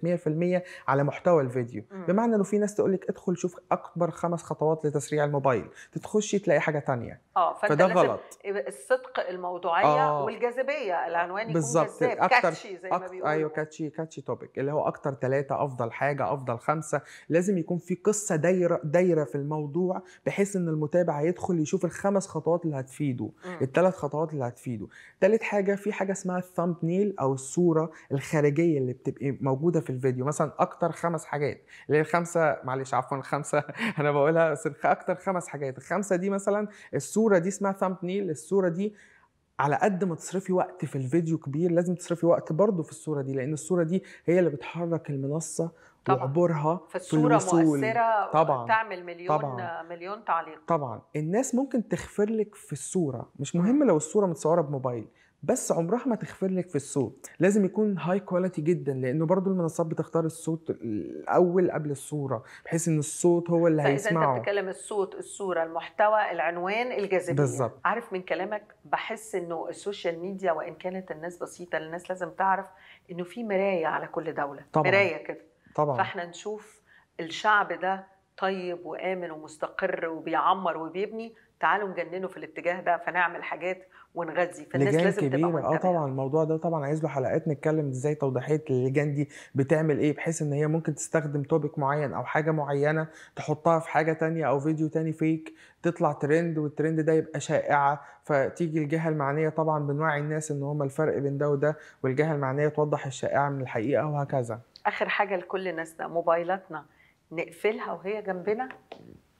100% على محتوى الفيديو مم. بمعنى انه في ناس تقول لك ادخل شوف اكبر خمس خطوات لتسريع الموبايل تتخشي تلاقي حاجه تانية اه فده غلط الصدق الموضوعيه آه. والجاذبيه العنوان يكون جذاب كاتشي زي ما بيقولوا ايوه كاتشي كاتشي توبيك اللي هو اكتر ثلاثه افضل حاجه افضل خمسه لازم يكون في قصه دايما دايره دايره في الموضوع بحيث ان المتابع هيدخل يشوف الخمس خطوات اللي هتفيده الثلاث خطوات اللي هتفيده ثالث حاجه في حاجه اسمها الثامب نيل او الصوره الخارجيه اللي بتبقى موجوده في الفيديو مثلا اكتر خمس حاجات اللي هي الخمسه معلش عفوا الخمسه <laughs> انا بقولها بس اكتر خمس حاجات الخمسه دي مثلا الصوره دي اسمها ثامب نيل الصوره دي على قد ما تصرفي وقت في الفيديو كبير لازم تصرفي وقت برضه في الصوره دي لان الصوره دي هي اللي بتحرك المنصه طبعًا. وعبورها فالصورة في الوصول مؤثرة طبعا تعمل مليون طبعا. مليون تعليق طبعا الناس ممكن تخفر لك في الصورة مش مهم لو الصورة متصورة بموبايل بس عمرها ما تخفر لك في الصوت لازم يكون هاي كواليتي جدا لانه برضو المنصات بتختار الصوت الاول قبل الصوره بحيث ان الصوت هو اللي هيسمعه فاذا انت بتتكلم الصوت الصوره المحتوى العنوان الجاذبيه بالظبط عارف من كلامك بحس انه السوشيال ميديا وان كانت الناس بسيطه الناس لازم تعرف انه في مرايه على كل دوله طبعا. مرايه كده طبعا فاحنا نشوف الشعب ده طيب وآمن ومستقر وبيعمر وبيبني تعالوا نجننه في الاتجاه ده فنعمل حاجات ونغذي فالناس لجان لازم كبيرة. تبقى اه طبعا الموضوع ده طبعا عايز له حلقات نتكلم ازاي توضيحيه اللجان دي بتعمل ايه بحيث ان هي ممكن تستخدم توبيك معين او حاجه معينه تحطها في حاجه تانية او فيديو تاني فيك تطلع ترند والترند ده يبقى شائعه فتيجي الجهه المعنيه طبعا بنوعي الناس ان هم الفرق بين ده وده والجهه المعنيه توضح الشائعه من الحقيقه وهكذا اخر حاجه لكل ده موبايلاتنا نقفلها وهي جنبنا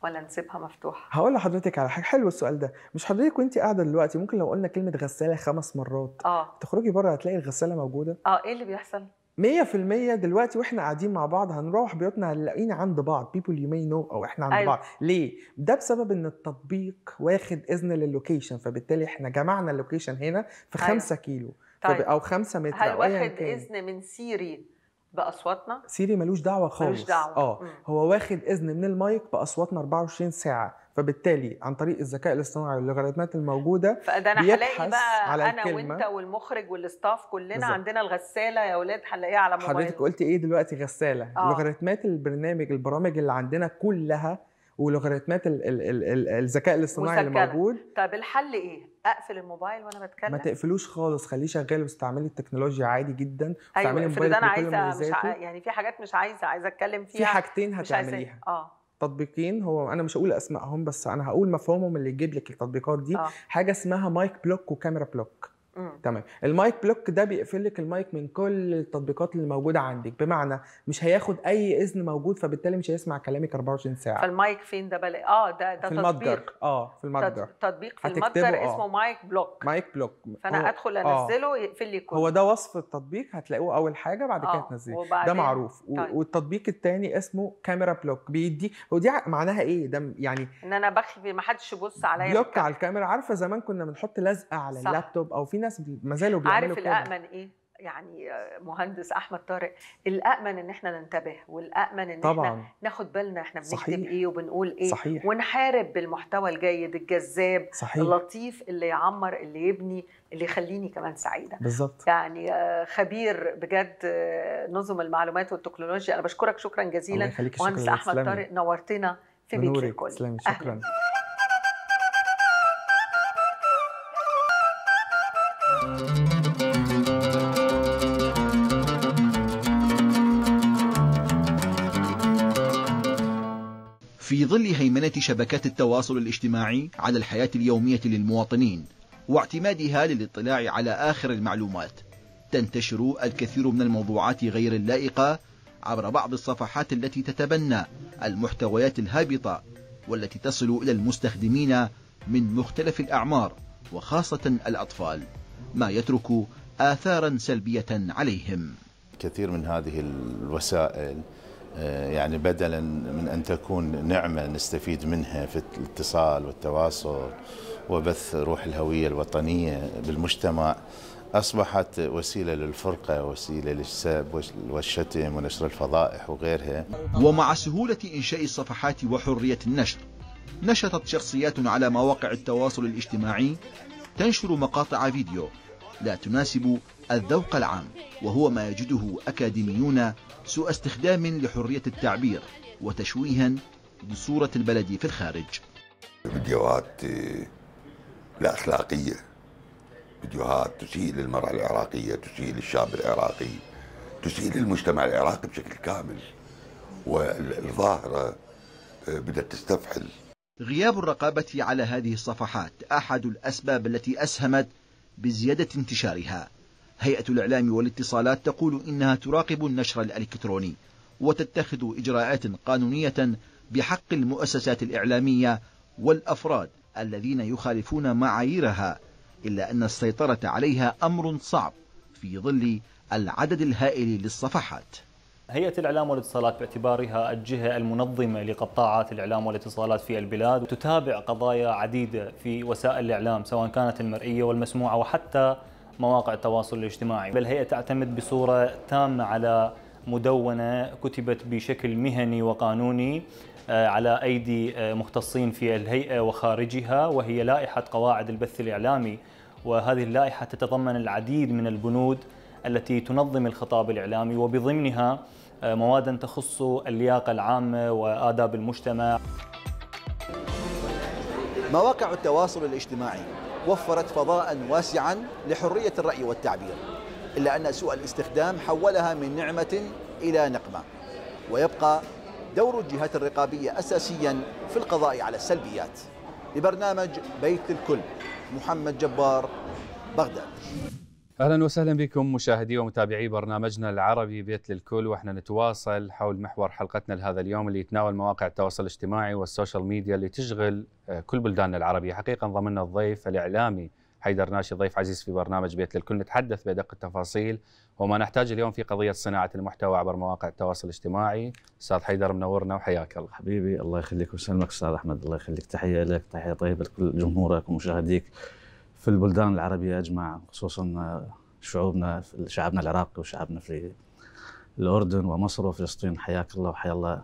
ولا نسيبها مفتوحه هقول لحضرتك على حاجه حلو السؤال ده مش حضرتك وانت قاعده دلوقتي ممكن لو قلنا كلمه غساله خمس مرات اه تخرجي بره هتلاقي الغساله موجوده اه ايه اللي بيحصل 100% دلوقتي واحنا قاعدين مع بعض هنروح بيوتنا هنلاقينا عند بعض بيبول يو ماي نو او احنا عند أيوة. بعض ليه ده بسبب ان التطبيق واخد اذن للوكيشن فبالتالي احنا جمعنا اللوكيشن هنا في 5 أيوة. كيلو طيب. او 5 متر هل واخد اذن من سيري باصواتنا سيري ملوش دعوه خالص ملوش دعوه اه مم. هو واخد اذن من المايك باصواتنا 24 ساعه فبالتالي عن طريق الذكاء الاصطناعي واللوغاريتمات الموجوده فده انا هلاقي بقى على انا الكلمة. وانت والمخرج والاستاف كلنا بالزبط. عندنا الغساله يا اولاد هنلاقيها على موبايل حضرتك قلت ايه دلوقتي غساله آه. لوغاريتمات البرنامج البرامج اللي عندنا كلها ولوغاريتمات الذكاء الاصطناعي اللي موجود طب الحل ايه اقفل الموبايل وانا بتكلم ما تقفلوش خالص خليه شغال واستعملي التكنولوجيا عادي جدا ايوه الموبايل انا عايزه مش ع... يعني في حاجات مش عايزه عايزه اتكلم فيها في حاجتين هتعمليها اه تطبيقين هو انا مش هقول اسمائهم بس انا هقول مفهومهم اللي يجيب لك التطبيقات دي أوه. حاجه اسمها مايك بلوك وكاميرا بلوك آه. تمام المايك بلوك ده بيقفل لك المايك من كل التطبيقات اللي موجوده عندك بمعنى مش هياخد اي اذن موجود فبالتالي مش هيسمع كلامك 24 ساعه فالمايك فين ده بلا اه ده ده في تطبيق المتجر. اه في المتجر تطبيق في المتجر آه. اسمه مايك بلوك مايك بلوك فانا هو... ادخل آه. انزله آه. يقفل لي كله هو ده وصف التطبيق هتلاقوه اول حاجه بعد آه. كده تنزليه ده معروف طيب. والتطبيق الثاني اسمه كاميرا بلوك بيدي ودي معناها ايه ده يعني ان انا بخفي ما حدش يبص عليا بلوك على الكاميرا عارفه زمان كنا بنحط لزقه على اللابتوب او فينا ناس ما زالوا بيعملوا عارف الامن ايه يعني آه، مهندس احمد طارق الامن ان احنا ننتبه والامن ان طبعاً. احنا ناخد بالنا احنا بنكتب ايه وبنقول ايه صحيح. ونحارب بالمحتوى الجيد الجذاب صحيح. اللطيف اللي يعمر اللي يبني اللي يخليني كمان سعيده بالظبط يعني آه، خبير بجد آه، نظم المعلومات والتكنولوجيا انا بشكرك شكرا جزيلا مهندس احمد طارق نورتنا في بيت الكل شكرا أهل. في ظل هيمنة شبكات التواصل الاجتماعي على الحياة اليومية للمواطنين واعتمادها للاطلاع على آخر المعلومات تنتشر الكثير من الموضوعات غير اللائقة عبر بعض الصفحات التي تتبنى المحتويات الهابطة والتي تصل إلى المستخدمين من مختلف الأعمار وخاصة الأطفال ما يترك آثارا سلبية عليهم كثير من هذه الوسائل آه، يعني بدلا من أن تكون نعمة نستفيد منها في الاتصال والتواصل وبث روح الهوية الوطنية بالمجتمع أصبحت وسيلة للفرقة وسيلة للسب والشتم ونشر الفضائح وغيرها ومع سهولة إنشاء الصفحات وحرية النشر نشطت شخصيات على مواقع التواصل الاجتماعي تنشر مقاطع فيديو لا تناسب الذوق العام وهو ما يجده أكاديميون سوء استخدام لحرية التعبير وتشويها لصورة البلد في الخارج فيديوهات آه، لا أخلاقية فيديوهات تسيء للمرأة العراقية تسيء للشاب العراقي تسيء للمجتمع العراقي بشكل كامل والظاهرة آه، بدأت تستفحل غياب الرقابة على هذه الصفحات أحد الأسباب التي أسهمت بزيادة انتشارها هيئة الإعلام والاتصالات تقول إنها تراقب النشر الإلكتروني وتتخذ إجراءات قانونية بحق المؤسسات الإعلامية والأفراد الذين يخالفون معاييرها إلا أن السيطرة عليها أمر صعب في ظل العدد الهائل للصفحات هيئة الإعلام والاتصالات باعتبارها الجهة المنظمة لقطاعات الإعلام والاتصالات في البلاد تتابع قضايا عديدة في وسائل الإعلام سواء كانت المرئية والمسموعة وحتى مواقع التواصل الاجتماعي بل هي تعتمد بصورة تامة على مدونة كتبت بشكل مهني وقانوني آه، على أيدي آه، مختصين في الهيئة وخارجها وهي لائحة قواعد البث الإعلامي وهذه اللائحة تتضمن العديد من البنود التي تنظم الخطاب الإعلامي وبضمنها آه، مواد تخص اللياقة العامة وآداب المجتمع مواقع التواصل الاجتماعي وفرت فضاء واسعا لحرية الرأي والتعبير إلا أن سوء الاستخدام حولها من نعمة إلى نقمة ويبقى دور الجهات الرقابية أساسيا في القضاء على السلبيات لبرنامج بيت الكل محمد جبار بغداد اهلا وسهلا بكم مشاهدي ومتابعي برنامجنا العربي بيت للكل واحنا نتواصل حول محور حلقتنا لهذا اليوم اللي يتناول مواقع التواصل الاجتماعي والسوشيال ميديا اللي تشغل آه، كل بلداننا العربيه، حقيقه ضمننا الضيف الاعلامي حيدر ناشي ضيف عزيز في برنامج بيت للكل نتحدث بأدق التفاصيل وما نحتاج اليوم في قضية صناعة المحتوى عبر مواقع التواصل الاجتماعي أستاذ حيدر منورنا وحياك الله حبيبي الله يخليك ويسلمك أستاذ أحمد الله يخليك تحية لك تحية طيبة لكل جمهورك ومشاهديك في البلدان العربية أجمع خصوصا آه، شعوبنا شعبنا العراقي وشعبنا في الأردن ومصر وفلسطين حياك الله وحيا الله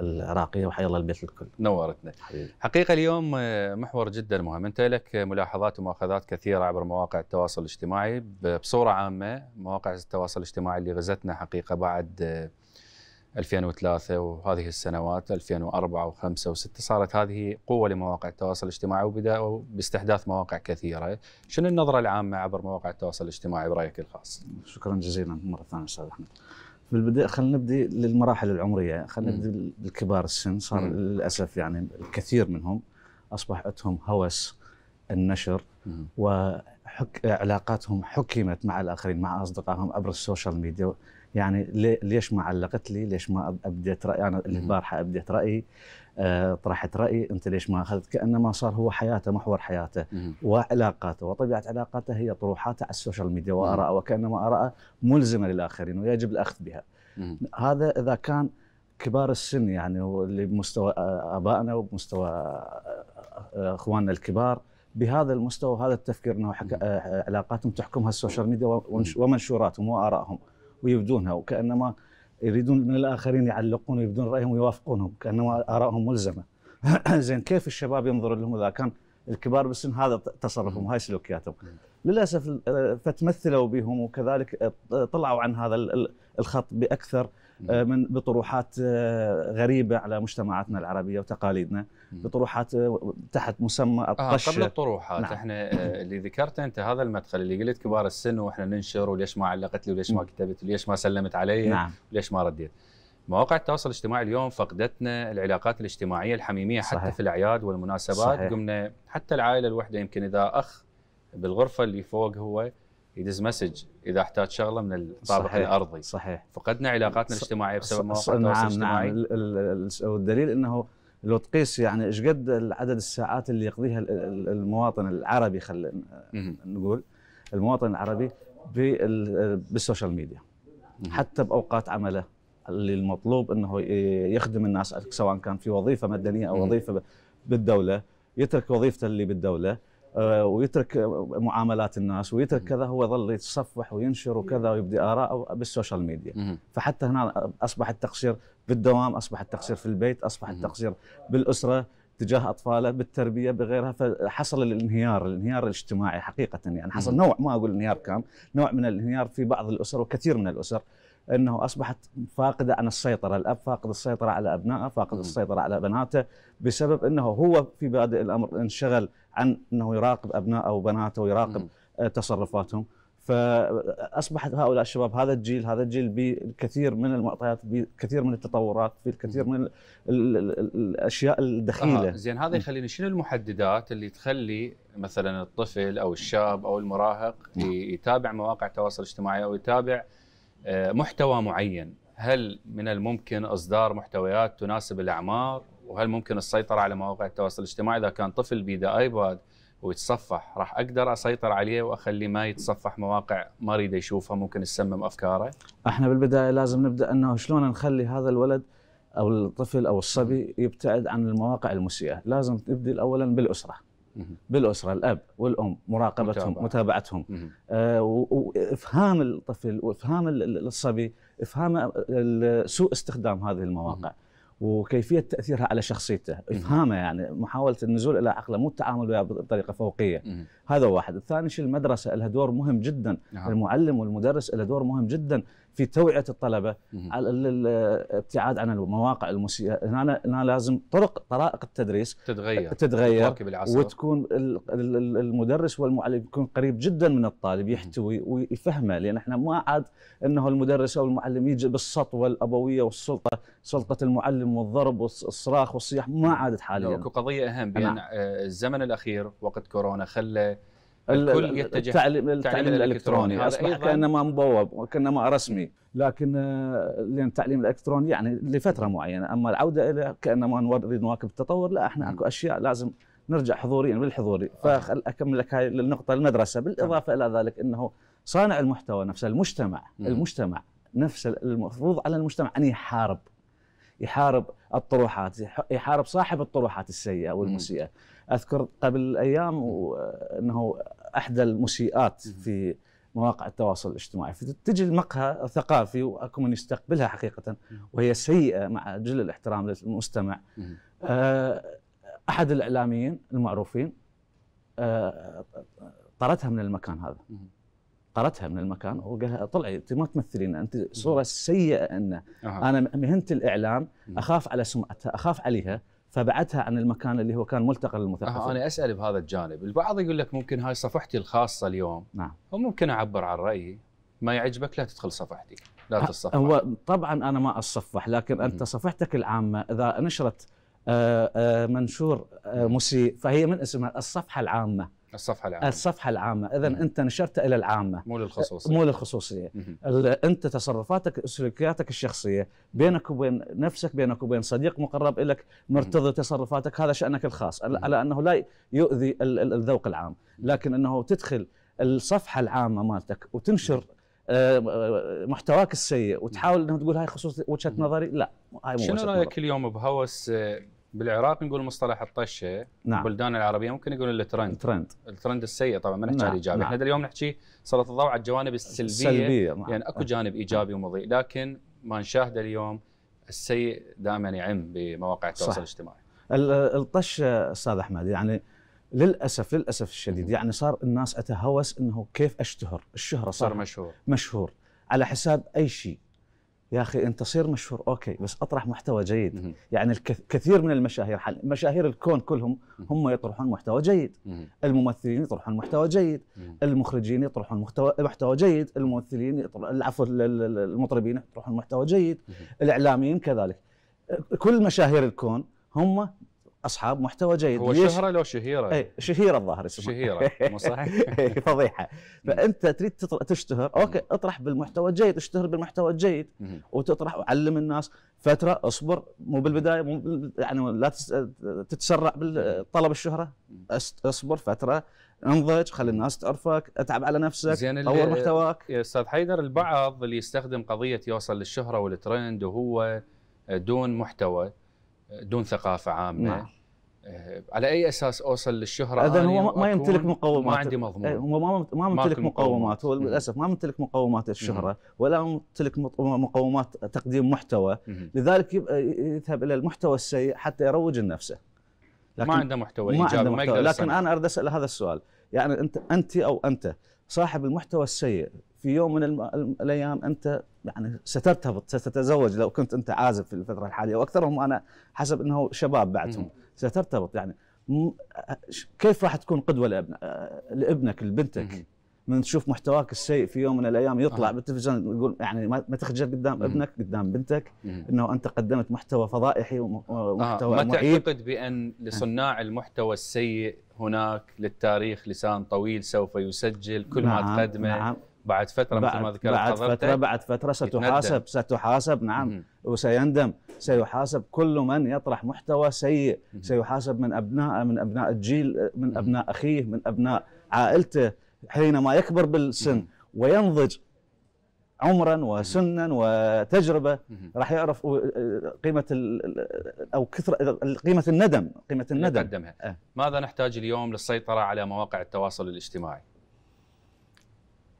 العراقية وحيا الله البيت الكل نورتنا حقيقة اليوم آه، محور جدا مهم أنت لك ملاحظات ومؤاخذات كثيرة عبر مواقع التواصل الاجتماعي بصورة عامة مواقع التواصل الاجتماعي اللي غزتنا حقيقة بعد آه، 2003 وهذه السنوات 2004 و5 و6 صارت هذه قوه لمواقع التواصل الاجتماعي وبداوا باستحداث مواقع كثيره، شنو النظره العامه عبر مواقع التواصل الاجتماعي برايك الخاص؟ شكرا جزيلا مره ثانيه استاذ احمد. في البدايه خلينا نبدي للمراحل العمريه، خلينا نبدي بالكبار السن صار للاسف يعني الكثير منهم اصبح عندهم هوس النشر م. وحك... علاقاتهم حكمت مع الاخرين مع اصدقائهم عبر السوشيال ميديا يعني ليش ما علقت لي؟ ليش ما ابديت رايي؟ انا البارحه ابديت رايي آه، طرحت رايي انت ليش ما اخذت؟ كانما صار هو حياته محور حياته وعلاقاته وطبيعه علاقاته هي طروحاته على السوشيال ميديا واراء وكانما اراءه ملزمه للاخرين ويجب الاخذ بها. هذا اذا كان كبار السن يعني اللي بمستوى آه، ابائنا وبمستوى آه، اخواننا الكبار بهذا المستوى وهذا التفكير انه علاقاتهم تحكمها السوشيال ميديا ومنشوراتهم وارائهم. ويبدونها وكانما يريدون من الاخرين يعلقون ويبدون رايهم ويوافقونهم كانما ارائهم ملزمه <coughs> زين كيف الشباب ينظر لهم اذا كان الكبار بالسن هذا تصرفهم هاي سلوكياتهم للاسف آه، فتمثلوا بهم وكذلك آه، طلعوا عن هذا الخط باكثر آه، من بطروحات آه، غريبه على مجتمعاتنا العربيه وتقاليدنا بطروحات آه، تحت مسمى الطشه آه قبل الطروحات نعم. احنا اللي ذكرته انت هذا المدخل اللي قلت كبار السن واحنا ننشر وليش ما علقت لي وليش ما كتبت وليش ما سلمت علي نعم. وليش ما رديت مواقع التواصل الاجتماعي اليوم فقدتنا العلاقات الاجتماعيه الحميميه حتى صحيح. في الاعياد والمناسبات صحيح. قمنا حتى العائله الوحده يمكن اذا اخ بالغرفه اللي فوق هو يدز مسج اذا احتاج شغله من الطابق الارضي صحيح فقدنا علاقاتنا الاجتماعيه بسبب مواقع التواصل نعم، نعم. الاجتماعي نعم والدليل انه لو تقيس يعني ايش قد عدد الساعات اللي يقضيها المواطن العربي خلينا نقول المواطن العربي بالسوشيال ميديا حتى باوقات عمله اللي المطلوب انه يخدم الناس سواء كان في وظيفه مدنيه او وظيفه بالدوله يترك وظيفته اللي بالدوله آه، ويترك معاملات الناس ويترك كذا هو يظل يتصفح وينشر وكذا ويبدي اراءه بالسوشيال ميديا فحتى هنا اصبح التقصير بالدوام اصبح التقصير في البيت اصبح التقصير بالاسره تجاه اطفاله بالتربيه بغيرها فحصل الانهيار الانهيار الاجتماعي حقيقه يعني حصل نوع ما اقول انهيار كام نوع من الانهيار في بعض الاسر وكثير من الاسر انه اصبحت فاقده عن السيطره، الاب فاقد السيطره على ابنائه، فاقد السيطره على بناته بسبب انه هو في بادئ الامر انشغل عن انه يراقب ابنائه وبناته ويراقب آه، تصرفاتهم. فاصبحت هؤلاء الشباب هذا الجيل هذا الجيل بكثير من المعطيات بكثير من التطورات في الكثير من الاشياء الدخيله آه زين هذا يخليني شنو المحددات اللي تخلي مثلا الطفل او الشاب او المراهق نعم. يتابع مواقع التواصل الاجتماعي او يتابع آه، محتوى معين هل من الممكن اصدار محتويات تناسب الاعمار وهل ممكن السيطره على مواقع التواصل الاجتماعي اذا كان طفل بيده ايباد ويتصفح راح اقدر اسيطر عليه واخليه ما يتصفح مواقع ما يريد يشوفها ممكن تسمم افكاره احنا بالبدايه لازم نبدا انه شلون نخلي هذا الولد او الطفل او الصبي يبتعد عن المواقع المسيئه لازم نبدا اولا بالاسره بالاسره الاب والام مراقبتهم متابعتهم آه، وافهام الطفل وافهام الصبي افهام سوء استخدام هذه المواقع وكيفيه تاثيرها على شخصيته افهامه يعني محاوله النزول الى عقله مو التعامل وياه بطريقه فوقيه هذا واحد الثاني شيء المدرسه لها دور مهم جدا نعم. المعلم والمدرس لها دور مهم جدا في توعيه الطلبه على الابتعاد عن المواقع المسيئه هنا هنا لازم طرق طرائق التدريس تتغير تتغير وتكون المدرس والمعلم يكون قريب جدا من الطالب يحتوي ويفهمه لان احنا ما عاد انه المدرس او المعلم يجي بالسطوه الابويه والسلطه سلطه المعلم والضرب والصراخ والصياح ما عادت حاليا اكو قضيه اهم بان آه، الزمن الاخير وقت كورونا خلى الكل يتجه التعليم, التعليم الالكتروني اصبح كانما مبوب وكانما رسمي لكن آه، لان التعليم الالكتروني يعني لفتره معينه اما العوده الى كانما نريد نواكب التطور لا احنا اكو اشياء لازم نرجع حضوريا بالحضوري فاكمل أه. لك هاي النقطه المدرسه بالاضافه الى ذلك انه صانع المحتوى نفسه المجتمع المجتمع نفسه المفروض على المجتمع ان يحارب يحارب الطروحات يحارب صاحب الطروحات السيئه والمسيئه اذكر قبل ايام انه احدى المسيئات في مواقع التواصل الاجتماعي فتجي المقهى الثقافي واكو من يستقبلها حقيقه وهي سيئه مع جل الاحترام للمستمع آه، احد الاعلاميين المعروفين آه، طردها من المكان هذا طردها من المكان وقالها طلعي انت ما تمثلين انت صوره سيئه انه انا مهنه الاعلام اخاف على سمعتها اخاف عليها فبعتها عن المكان اللي هو كان ملتقى للمثقفين. آه انا اسال بهذا الجانب، البعض يقول لك ممكن هاي صفحتي الخاصه اليوم نعم وممكن اعبر عن رايي، ما يعجبك لا تدخل صفحتي، لا تتصفح هو طبعا انا ما اتصفح لكن انت صفحتك العامه اذا نشرت آه، آه، منشور آه، مسيء فهي من اسمها الصفحه العامه. الصفحه العامه الصفحه العامه اذا انت نشرت الى العامه مو للخصوصيه مو للخصوصيه انت تصرفاتك سلوكياتك الشخصيه بينك وبين نفسك بينك وبين صديق مقرب لك مرتضي تصرفاتك هذا شانك الخاص على انه لا يؤذي الذوق العام لكن انه تدخل الصفحه العامه مالتك وتنشر آه، آه، محتواك السيء وتحاول انه تقول هاي خصوصيه وجهه نظري لا هاي مو شنو رايك اليوم بهوس آه، بالعراق نقول مصطلح الطشه نعم البلدان العربيه ممكن يقولون الترند الترند الترند السيء طبعا ما نحكي نعم. على الايجابي نعم. احنا اليوم نحكي سلط الضوء على الجوانب السلبيه السلبيه نعم. يعني اكو جانب ايجابي ومضيء لكن ما نشاهده اليوم السيء دائما يعم بمواقع التواصل الاجتماعي الطشه استاذ احمد يعني للاسف للاسف الشديد يعني صار الناس اتهوس انه كيف اشتهر الشهره صار, صار مشهور مشهور على حساب اي شيء يا اخي انت صير مشهور اوكي بس اطرح محتوى جيد يعني الكثير من المشاهير حل... مشاهير الكون كلهم هم يطرحون محتوى جيد الممثلين يطرحون محتوى جيد المخرجين يطرحون محتوى محتوى جيد الممثلين عفوا المطربين يطرحون محتوى جيد الاعلاميين كذلك كل مشاهير الكون هم اصحاب محتوى جيد هو ليش؟ شهره لو شهيره اي شهيره الظاهر اسمها شهيره مو <laughs> صحيح؟ إيه، فضيحه فانت تريد تشتهر اوكي اطرح بالمحتوى الجيد اشتهر بالمحتوى الجيد وتطرح وعلم الناس فتره اصبر مو بالبدايه مو يعني لا تتسرع بالطلب الشهره اصبر فتره انضج خلي الناس تعرفك اتعب على نفسك زين طور محتواك يا استاذ حيدر البعض اللي يستخدم قضيه يوصل للشهره والترند وهو دون محتوى دون ثقافه عامه نعم. آه، على اي اساس اوصل للشهره اذا هو ما يمتلك مقومات ما عندي مضمون آه، هو ما ما مقومات هو للاسف ما ممتلك مقومات الشهره ولا ممتلك مقومات تقديم محتوى لذلك آه، يذهب الى المحتوى السيء حتى يروج لنفسه ما عنده محتوى ما عنده محتوى لكن انا اريد اسال هذا السؤال يعني انت انت او انت صاحب المحتوى السيء في يوم من الايام انت يعني سترتبط ستتزوج لو كنت انت عازب في الفتره الحاليه واكثرهم انا حسب انه شباب بعدهم سترتبط يعني كيف راح تكون قدوه لابن لابنك لبنتك من تشوف محتواك السيء في يوم من الايام يطلع آه. بالتلفزيون يقول يعني ما تخجل قدام مم. ابنك قدام بنتك مم. انه انت قدمت محتوى فضائحي آه. ومحتوى آه. ما معيب. تعتقد بان آه. لصناع المحتوى السيء هناك للتاريخ لسان طويل سوف يسجل كل نعم. ما تقدمه نعم. بعد فتره بعد مثل ما ذكرت بعد فتره بعد فتره ستحاسب يتندم. ستحاسب نعم مم. وسيندم سيحاسب كل من يطرح محتوى سيء مم. سيحاسب من ابنائه من ابناء الجيل من مم. ابناء اخيه من ابناء عائلته حينما يكبر بالسن مم. وينضج عمرا وسنا وتجربه راح يعرف آه، قيمه او كثره قيمه الندم قيمه الندم آه. ماذا نحتاج اليوم للسيطره على مواقع التواصل الاجتماعي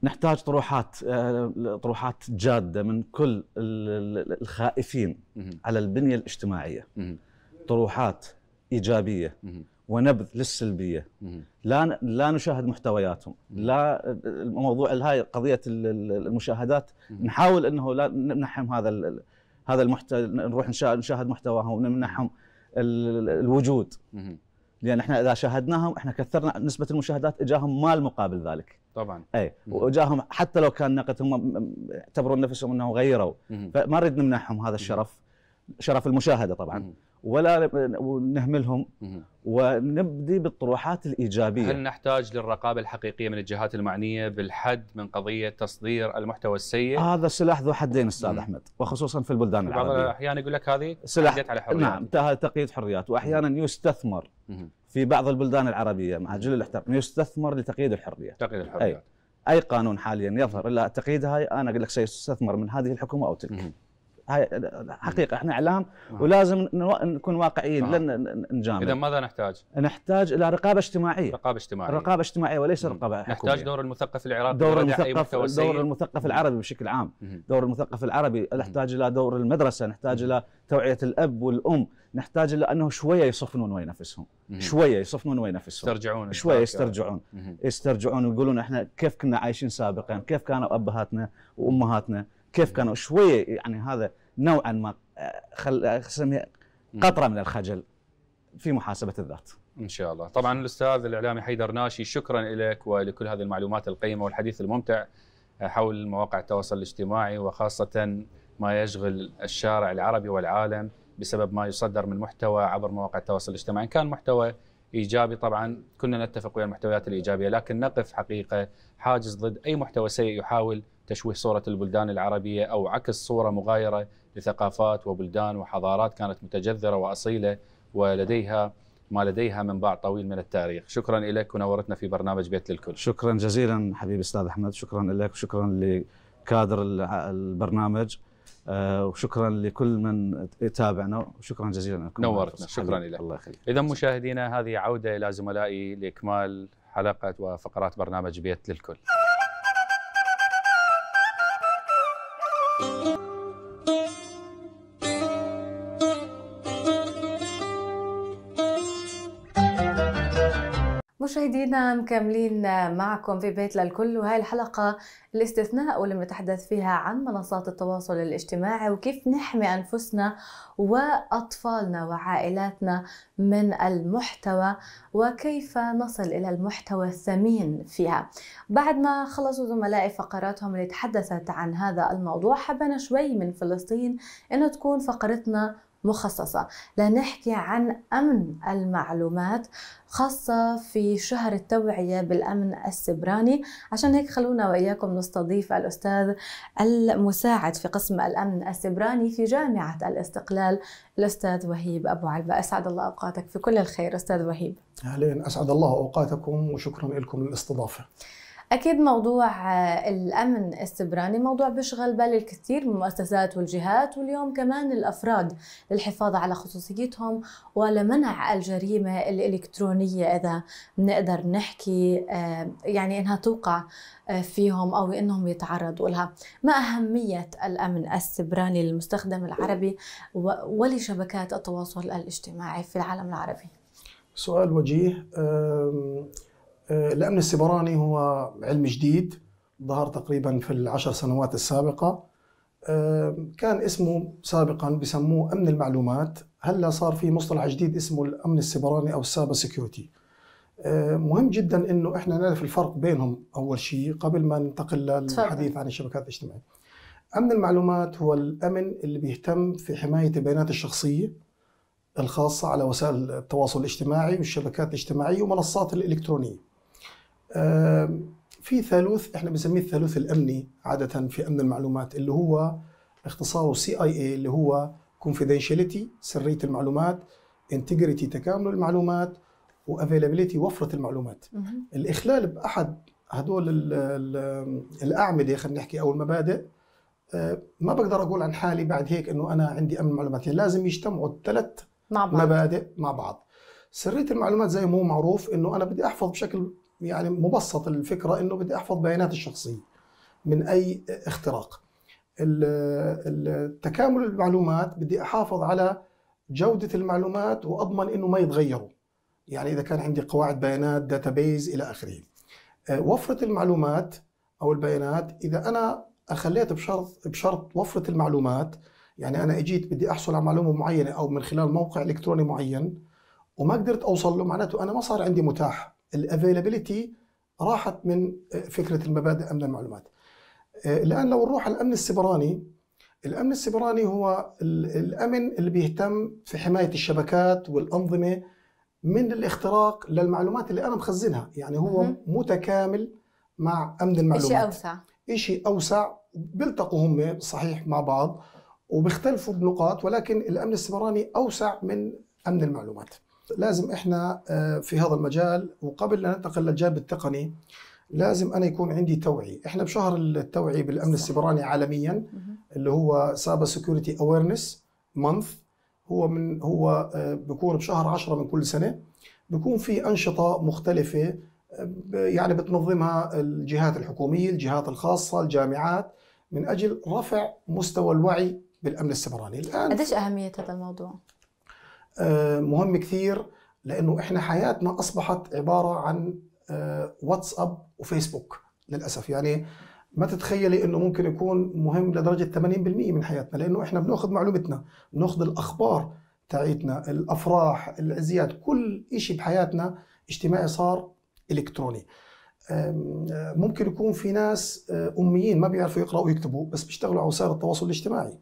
نحتاج طروحات آه، طروحات جاده من كل الخائفين على البنيه الاجتماعيه طروحات ايجابيه ونبذ للسلبيه لا لا نشاهد محتوياتهم لا الموضوع هاي قضيه المشاهدات نحاول انه لا نمنحهم هذا هذا المحتوى نروح نشاهد محتواهم نمنحهم الوجود لان احنا اذا شاهدناهم احنا كثرنا نسبه المشاهدات اجاهم مال مقابل ذلك طبعا اي وجاهم حتى لو كان نقد هم اعتبروا نفسهم انهم غيروا فما نريد نمنحهم هذا الشرف شرف المشاهده طبعا ولا نهملهم ونبدي بالطروحات الايجابيه هل نحتاج للرقابه الحقيقيه من الجهات المعنيه بالحد من قضيه تصدير المحتوى السيء؟ هذا سلاح ذو حدين استاذ احمد وخصوصا في البلدان العربيه بعض الاحيان يقول لك هذه سلاح على حريات نعم تقييد حريات واحيانا يستثمر في بعض البلدان العربيه مع جل الاحترام يستثمر لتقييد الحريه تقييد الحريه أي. اي قانون حاليا يظهر الا تقييد هاي انا اقول لك سيستثمر من هذه الحكومه او تلك هاي حقيقه احنا اعلام نعم. ولازم نكون واقعيين نعم. لن نجامل اذا ماذا نحتاج؟ نحتاج الى رقابه اجتماعيه رقابه اجتماعيه رقابه اجتماعيه وليس رقابه حكوميه نحتاج دور المثقف العراقي دور المثقف دور المثقف العربي بشكل عام دور المثقف العربي نحتاج الى دور المدرسه نحتاج الى توعيه الاب والام نحتاج الى انه شويه يصفنون وين نفسهم شويه يصفنون وين نفسهم يسترجعون شويه يسترجعون يسترجعون ويقولون احنا كيف كنا عايشين سابقا كيف كانوا ابهاتنا وامهاتنا كيف كانوا شويه يعني هذا نوعا ما آه، خل اسميها آه، قطره من الخجل في محاسبه الذات. ان شاء الله، طبعا الاستاذ الاعلامي حيدر ناشي شكرا لك ولكل هذه المعلومات القيمه والحديث الممتع آه، حول مواقع التواصل الاجتماعي وخاصه ما يشغل الشارع العربي والعالم بسبب ما يصدر من محتوى عبر مواقع التواصل الاجتماعي، كان محتوى ايجابي طبعا كنا نتفق ويا المحتويات الايجابيه لكن نقف حقيقه حاجز ضد اي محتوى سيء يحاول تشويه صورة البلدان العربية أو عكس صورة مغايرة لثقافات وبلدان وحضارات كانت متجذرة وأصيلة ولديها ما لديها من باع طويل من التاريخ شكرا لك ونورتنا في برنامج بيت للكل شكرا جزيلا حبيبي أستاذ أحمد شكرا لك وشكرا لكادر البرنامج آه، وشكرا لكل من تابعنا وشكرا جزيلا لكم نورتنا شكرا لك الله يخليك اذا مشاهدينا هذه عوده الى زملائي لاكمال حلقه وفقرات برنامج بيت للكل مشاهدينا مكملين معكم في بيت للكل وهي الحلقة الاستثناء واللي بنتحدث فيها عن منصات التواصل الاجتماعي وكيف نحمي أنفسنا وأطفالنا وعائلاتنا من المحتوى وكيف نصل إلى المحتوى الثمين فيها بعد ما خلصوا زملائي فقراتهم اللي تحدثت عن هذا الموضوع حبنا شوي من فلسطين أنه تكون فقرتنا مخصصة لنحكي عن أمن المعلومات خاصة في شهر التوعية بالأمن السبراني عشان هيك خلونا وإياكم نستضيف الأستاذ المساعد في قسم الأمن السبراني في جامعة الاستقلال الأستاذ وهيب أبو علبة أسعد الله أوقاتك في كل الخير أستاذ وهيب أهلين أسعد الله أوقاتكم وشكرا لكم للاستضافة أكيد موضوع آه، الأمن السبراني موضوع بيشغل بال الكثير من المؤسسات والجهات واليوم كمان الأفراد للحفاظ على خصوصيتهم ولمنع الجريمة الإلكترونية إذا بنقدر نحكي آه، يعني إنها توقع آه، فيهم أو إنهم يتعرضوا لها ما أهمية الأمن السبراني للمستخدم العربي ولشبكات التواصل الاجتماعي في العالم العربي؟ سؤال وجيه الأمن آه، السبراني هو علم جديد ظهر تقريبا في العشر سنوات السابقة آه، كان اسمه سابقا بسموه أمن المعلومات هلا صار في مصطلح جديد اسمه الأمن السبراني أو السايبر سيكيورتي آه، مهم جدا انه احنا نعرف الفرق بينهم اول شيء قبل ما ننتقل للحديث عن الشبكات الاجتماعيه. امن المعلومات هو الامن اللي بيهتم في حمايه البيانات الشخصيه الخاصه على وسائل التواصل الاجتماعي والشبكات الاجتماعيه ومنصات الالكترونيه. في ثالوث احنا بنسميه الثالوث الامني عاده في امن المعلومات اللي هو اختصاره سي اي اي اللي هو كونفيدنشاليتي سريه المعلومات انتجريتي تكامل المعلومات وافيلابيليتي وفره المعلومات الاخلال باحد هدول الـ الـ الاعمده خلينا نحكي او المبادئ آه، ما بقدر اقول عن حالي بعد هيك انه انا عندي امن معلومات يعني لازم يجتمعوا الثلاث مع بعض. مبادئ مع بعض سريه المعلومات زي ما هو معروف انه انا بدي احفظ بشكل يعني مبسط الفكره انه بدي احفظ بيانات الشخصيه من اي اختراق التكامل المعلومات بدي احافظ على جوده المعلومات واضمن انه ما يتغيروا يعني اذا كان عندي قواعد بيانات داتابيز الى اخره آه، وفره المعلومات او البيانات اذا انا اخليت بشرط بشرط وفره المعلومات يعني انا اجيت بدي احصل على معلومه معينه او من خلال موقع الكتروني معين وما قدرت اوصل له معناته انا ما صار عندي متاح الافيلابيلتي راحت من آه، فكره المبادئ امن المعلومات. الان آه، لو نروح على الامن السبراني الامن السبراني هو الامن اللي بيهتم في حمايه الشبكات والانظمه من الاختراق للمعلومات اللي انا مخزنها، يعني هو متكامل مع امن المعلومات. شيء اوسع. شيء اوسع بيلتقوا هم صحيح مع بعض وبيختلفوا بنقاط ولكن الامن السبراني اوسع من امن المعلومات. لازم احنا آه، في هذا المجال وقبل ان ننتقل للجانب التقني لازم انا يكون عندي توعي، احنا بشهر التوعي بالامن السيبراني عالميا اللي هو سايبر سكيورتي اويرنس مانث هو من هو آه، بيكون بشهر 10 من كل سنه بيكون في انشطه مختلفه آه، يعني بتنظمها الجهات الحكوميه، الجهات الخاصه، الجامعات من اجل رفع مستوى الوعي بالامن السيبراني الان قديش اهميه هذا الموضوع؟ آه، مهم كثير لانه احنا حياتنا اصبحت عباره عن آه، واتساب وفيسبوك للاسف يعني ما تتخيلي انه ممكن يكون مهم لدرجه 80% من حياتنا لانه احنا بناخذ معلومتنا بناخذ الاخبار تاعتنا الافراح العزيات كل شيء بحياتنا اجتماعي صار الكتروني آه، ممكن يكون في ناس اميين ما بيعرفوا يقراوا ويكتبوا بس بيشتغلوا على وسائل التواصل الاجتماعي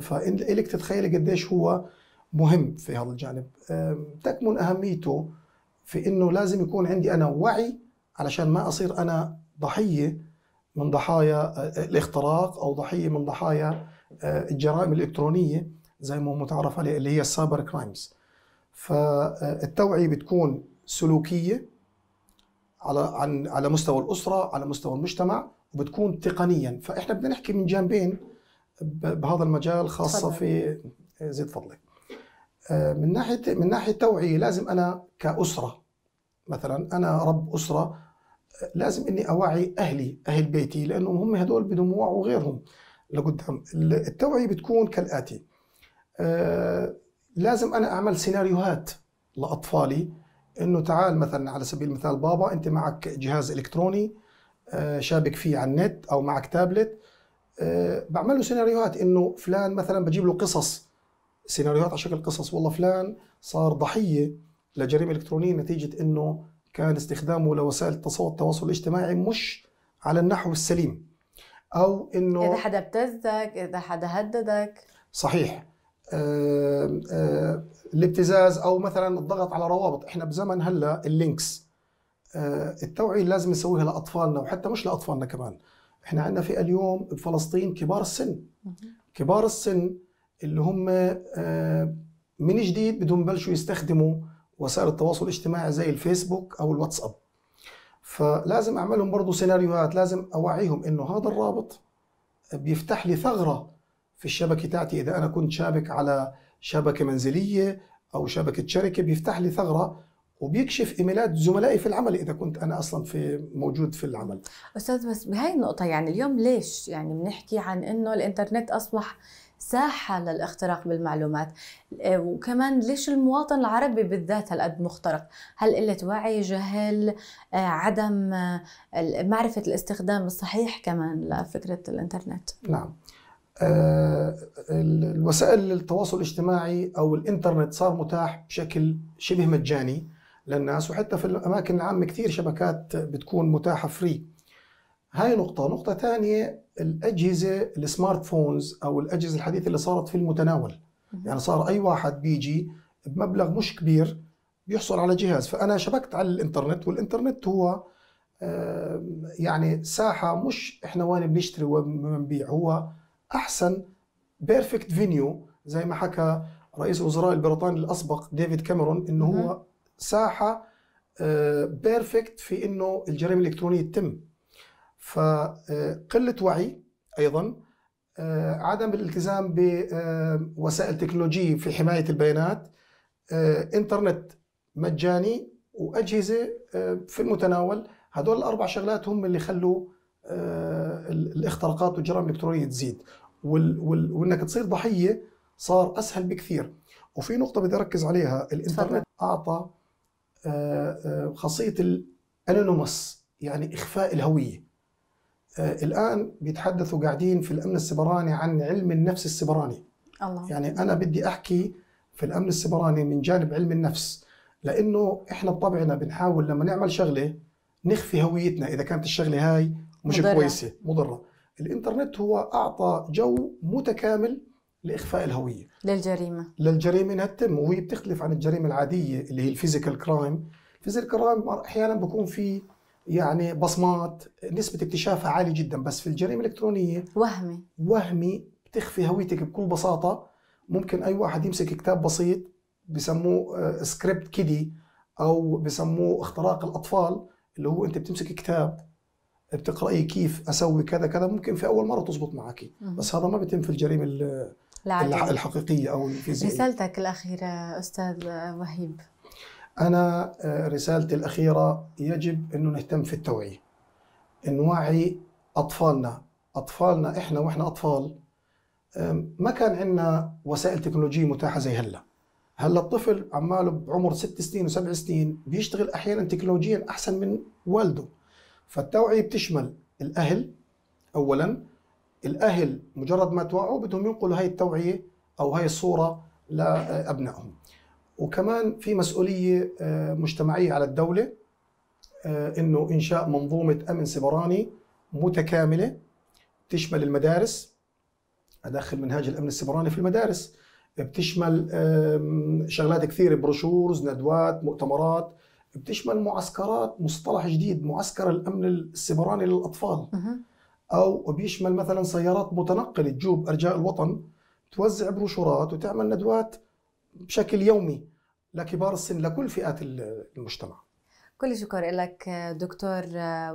فانت تتخيلي قديش هو مهم في هذا الجانب تكمن أهميته في أنه لازم يكون عندي أنا وعي علشان ما أصير أنا ضحية من ضحايا الاختراق أو ضحية من ضحايا الجرائم الإلكترونية زي ما متعارف متعرف عليه اللي هي السايبر كرايمز فالتوعية بتكون سلوكية على عن على مستوى الأسرة على مستوى المجتمع وبتكون تقنيا فإحنا بدنا نحكي من جانبين بهذا المجال خاصة في زيد فضلك آه، من ناحيه من ناحيه توعيه لازم انا كاسره مثلا انا رب اسره آه، لازم اني اوعي اهلي اهل بيتي لانهم هم هذول بدهم يوعوا غيرهم لقدام التوعيه بتكون كالاتي آه، لازم انا اعمل سيناريوهات لاطفالي انه تعال مثلا على سبيل المثال بابا انت معك جهاز الكتروني شابك فيه على النت او معك تابلت بعمل له سيناريوهات انه فلان مثلا بجيب له قصص سيناريوهات على شكل قصص والله فلان صار ضحيه لجريمه الكترونيه نتيجه انه كان استخدامه لوسائل التواصل الاجتماعي مش على النحو السليم او انه اذا حدا ابتزك اذا حدا هددك صحيح آه، آه، الابتزاز او مثلا الضغط على روابط احنا بزمن هلا اللينكس آه، التوعيه لازم نسويها لاطفالنا وحتى مش لاطفالنا كمان احنا عندنا فئه اليوم بفلسطين كبار السن كبار السن اللي هم آه، من جديد بدهم يبلشوا يستخدموا وسائل التواصل الاجتماعي زي الفيسبوك او الواتساب فلازم اعملهم برضه سيناريوهات لازم اوعيهم انه هذا الرابط بيفتح لي ثغره في الشبكه تاعتي اذا انا كنت شابك على شبكه منزليه او شبكه شركه بيفتح لي ثغره وبيكشف ايميلات زملائي في العمل اذا كنت انا اصلا في موجود في العمل استاذ بس بهي النقطه يعني اليوم ليش يعني بنحكي عن انه الانترنت اصبح ساحة للاختراق بالمعلومات آه، وكمان ليش المواطن العربي بالذات هالقد مخترق هل قلة وعي جهل آه، عدم آه، معرفة الاستخدام الصحيح كمان لفكرة الانترنت نعم الوسائل التواصل الاجتماعي او الانترنت صار متاح بشكل شبه مجاني للناس وحتى في الاماكن العامه كثير شبكات بتكون متاحه فري هاي نقطه نقطه ثانيه الاجهزه السمارت فونز او الاجهزه الحديثه اللي صارت في المتناول يعني صار اي واحد بيجي بمبلغ مش كبير بيحصل على جهاز فانا شبكت على الانترنت والانترنت هو يعني ساحه مش احنا وين بنشتري وبنبيع هو احسن بيرفكت فينيو زي ما حكى رئيس الوزراء البريطاني الاسبق ديفيد كاميرون انه هو ساحه بيرفكت آه، في انه الجريمه الالكترونيه تتم فقله وعي ايضا آه، عدم الالتزام بوسائل تكنولوجيه في حمايه البيانات آه، انترنت مجاني واجهزه آه، في المتناول هدول الاربع شغلات هم اللي خلوا الاختراقات والجرائم الالكترونيه تزيد وانك تصير ضحيه صار اسهل بكثير وفي نقطه بدي اركز عليها الانترنت اعطى خاصيه الانونيموس يعني اخفاء الهويه آه، الان بيتحدثوا قاعدين في الامن السبراني عن علم النفس السبراني الله. يعني انا بدي احكي في الامن السبراني من جانب علم النفس لانه احنا بطبعنا بنحاول لما نعمل شغله نخفي هويتنا اذا كانت الشغله هاي مش مضرة. كويسه مضره الانترنت هو اعطى جو متكامل لاخفاء الهويه للجريمه للجريمه انها تتم وهي بتختلف عن الجريمه العاديه اللي هي الفيزيكال كرايم الفيزيكال كرايم احيانا بكون في يعني بصمات نسبة اكتشافها عالية جدا بس في الجريمة الإلكترونية وهمي وهمي بتخفي هويتك بكل بساطة ممكن أي واحد يمسك كتاب بسيط بسموه سكريبت آه، كيدي أو بسموه اختراق الأطفال اللي هو أنت بتمسك كتاب بتقرأي كيف أسوي كذا كذا ممكن في أول مرة تزبط معك بس هذا ما بيتم في الجريمة الحقيقيه او الفيزيائيه رسالتك الاخيره استاذ وهيب أنا آه، رسالتي الأخيرة يجب أنه نهتم في التوعية نوعي أطفالنا أطفالنا إحنا وإحنا أطفال ما كان عندنا وسائل تكنولوجية متاحة زي هلا هلا الطفل عماله بعمر ست سنين وسبع سنين بيشتغل أحيانا تكنولوجيا أحسن من والده فالتوعية بتشمل الأهل أولا الأهل مجرد ما توعوا بدهم ينقلوا هاي التوعية أو هاي الصورة لأبنائهم وكمان في مسؤوليه آه، مجتمعيه على الدوله آه، انه انشاء منظومه امن سبراني متكامله تشمل المدارس ادخل منهاج الامن السبراني في المدارس بتشمل شغلات كثيره بروشورز ندوات مؤتمرات بتشمل معسكرات مصطلح جديد معسكر الامن السبراني للاطفال او بيشمل مثلا سيارات متنقله تجوب ارجاء الوطن توزع بروشورات وتعمل ندوات بشكل يومي لكبار السن لكل فئات المجتمع كل شكر لك دكتور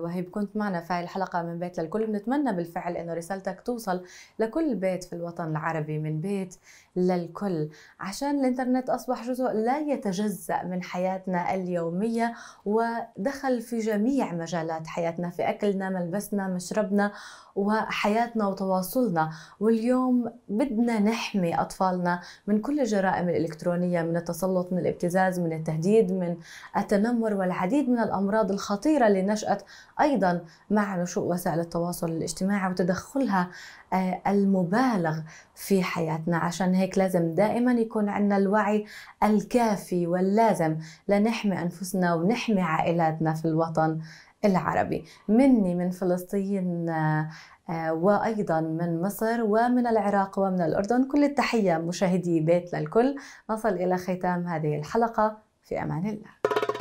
وهيب كنت معنا في الحلقة من بيت للكل نتمنى بالفعل أنه رسالتك توصل لكل بيت في الوطن العربي من بيت للكل عشان الإنترنت أصبح جزء لا يتجزأ من حياتنا اليومية ودخل في جميع مجالات حياتنا في أكلنا ملبسنا مشربنا وحياتنا وتواصلنا واليوم بدنا نحمي أطفالنا من كل الجرائم الإلكترونية من التسلط من الابتزاز من التهديد من التنمر والعديد من الأمراض الخطيرة اللي نشأت أيضا مع نشوء وسائل التواصل الاجتماعي وتدخلها آه، المبالغ في حياتنا عشان هيك لازم دائما يكون عندنا الوعي الكافي واللازم لنحمي أنفسنا ونحمي عائلاتنا في الوطن العربي مني من فلسطين آه، وأيضا من مصر ومن العراق ومن الأردن كل التحية مشاهدي بيت للكل نصل إلى ختام هذه الحلقة في أمان الله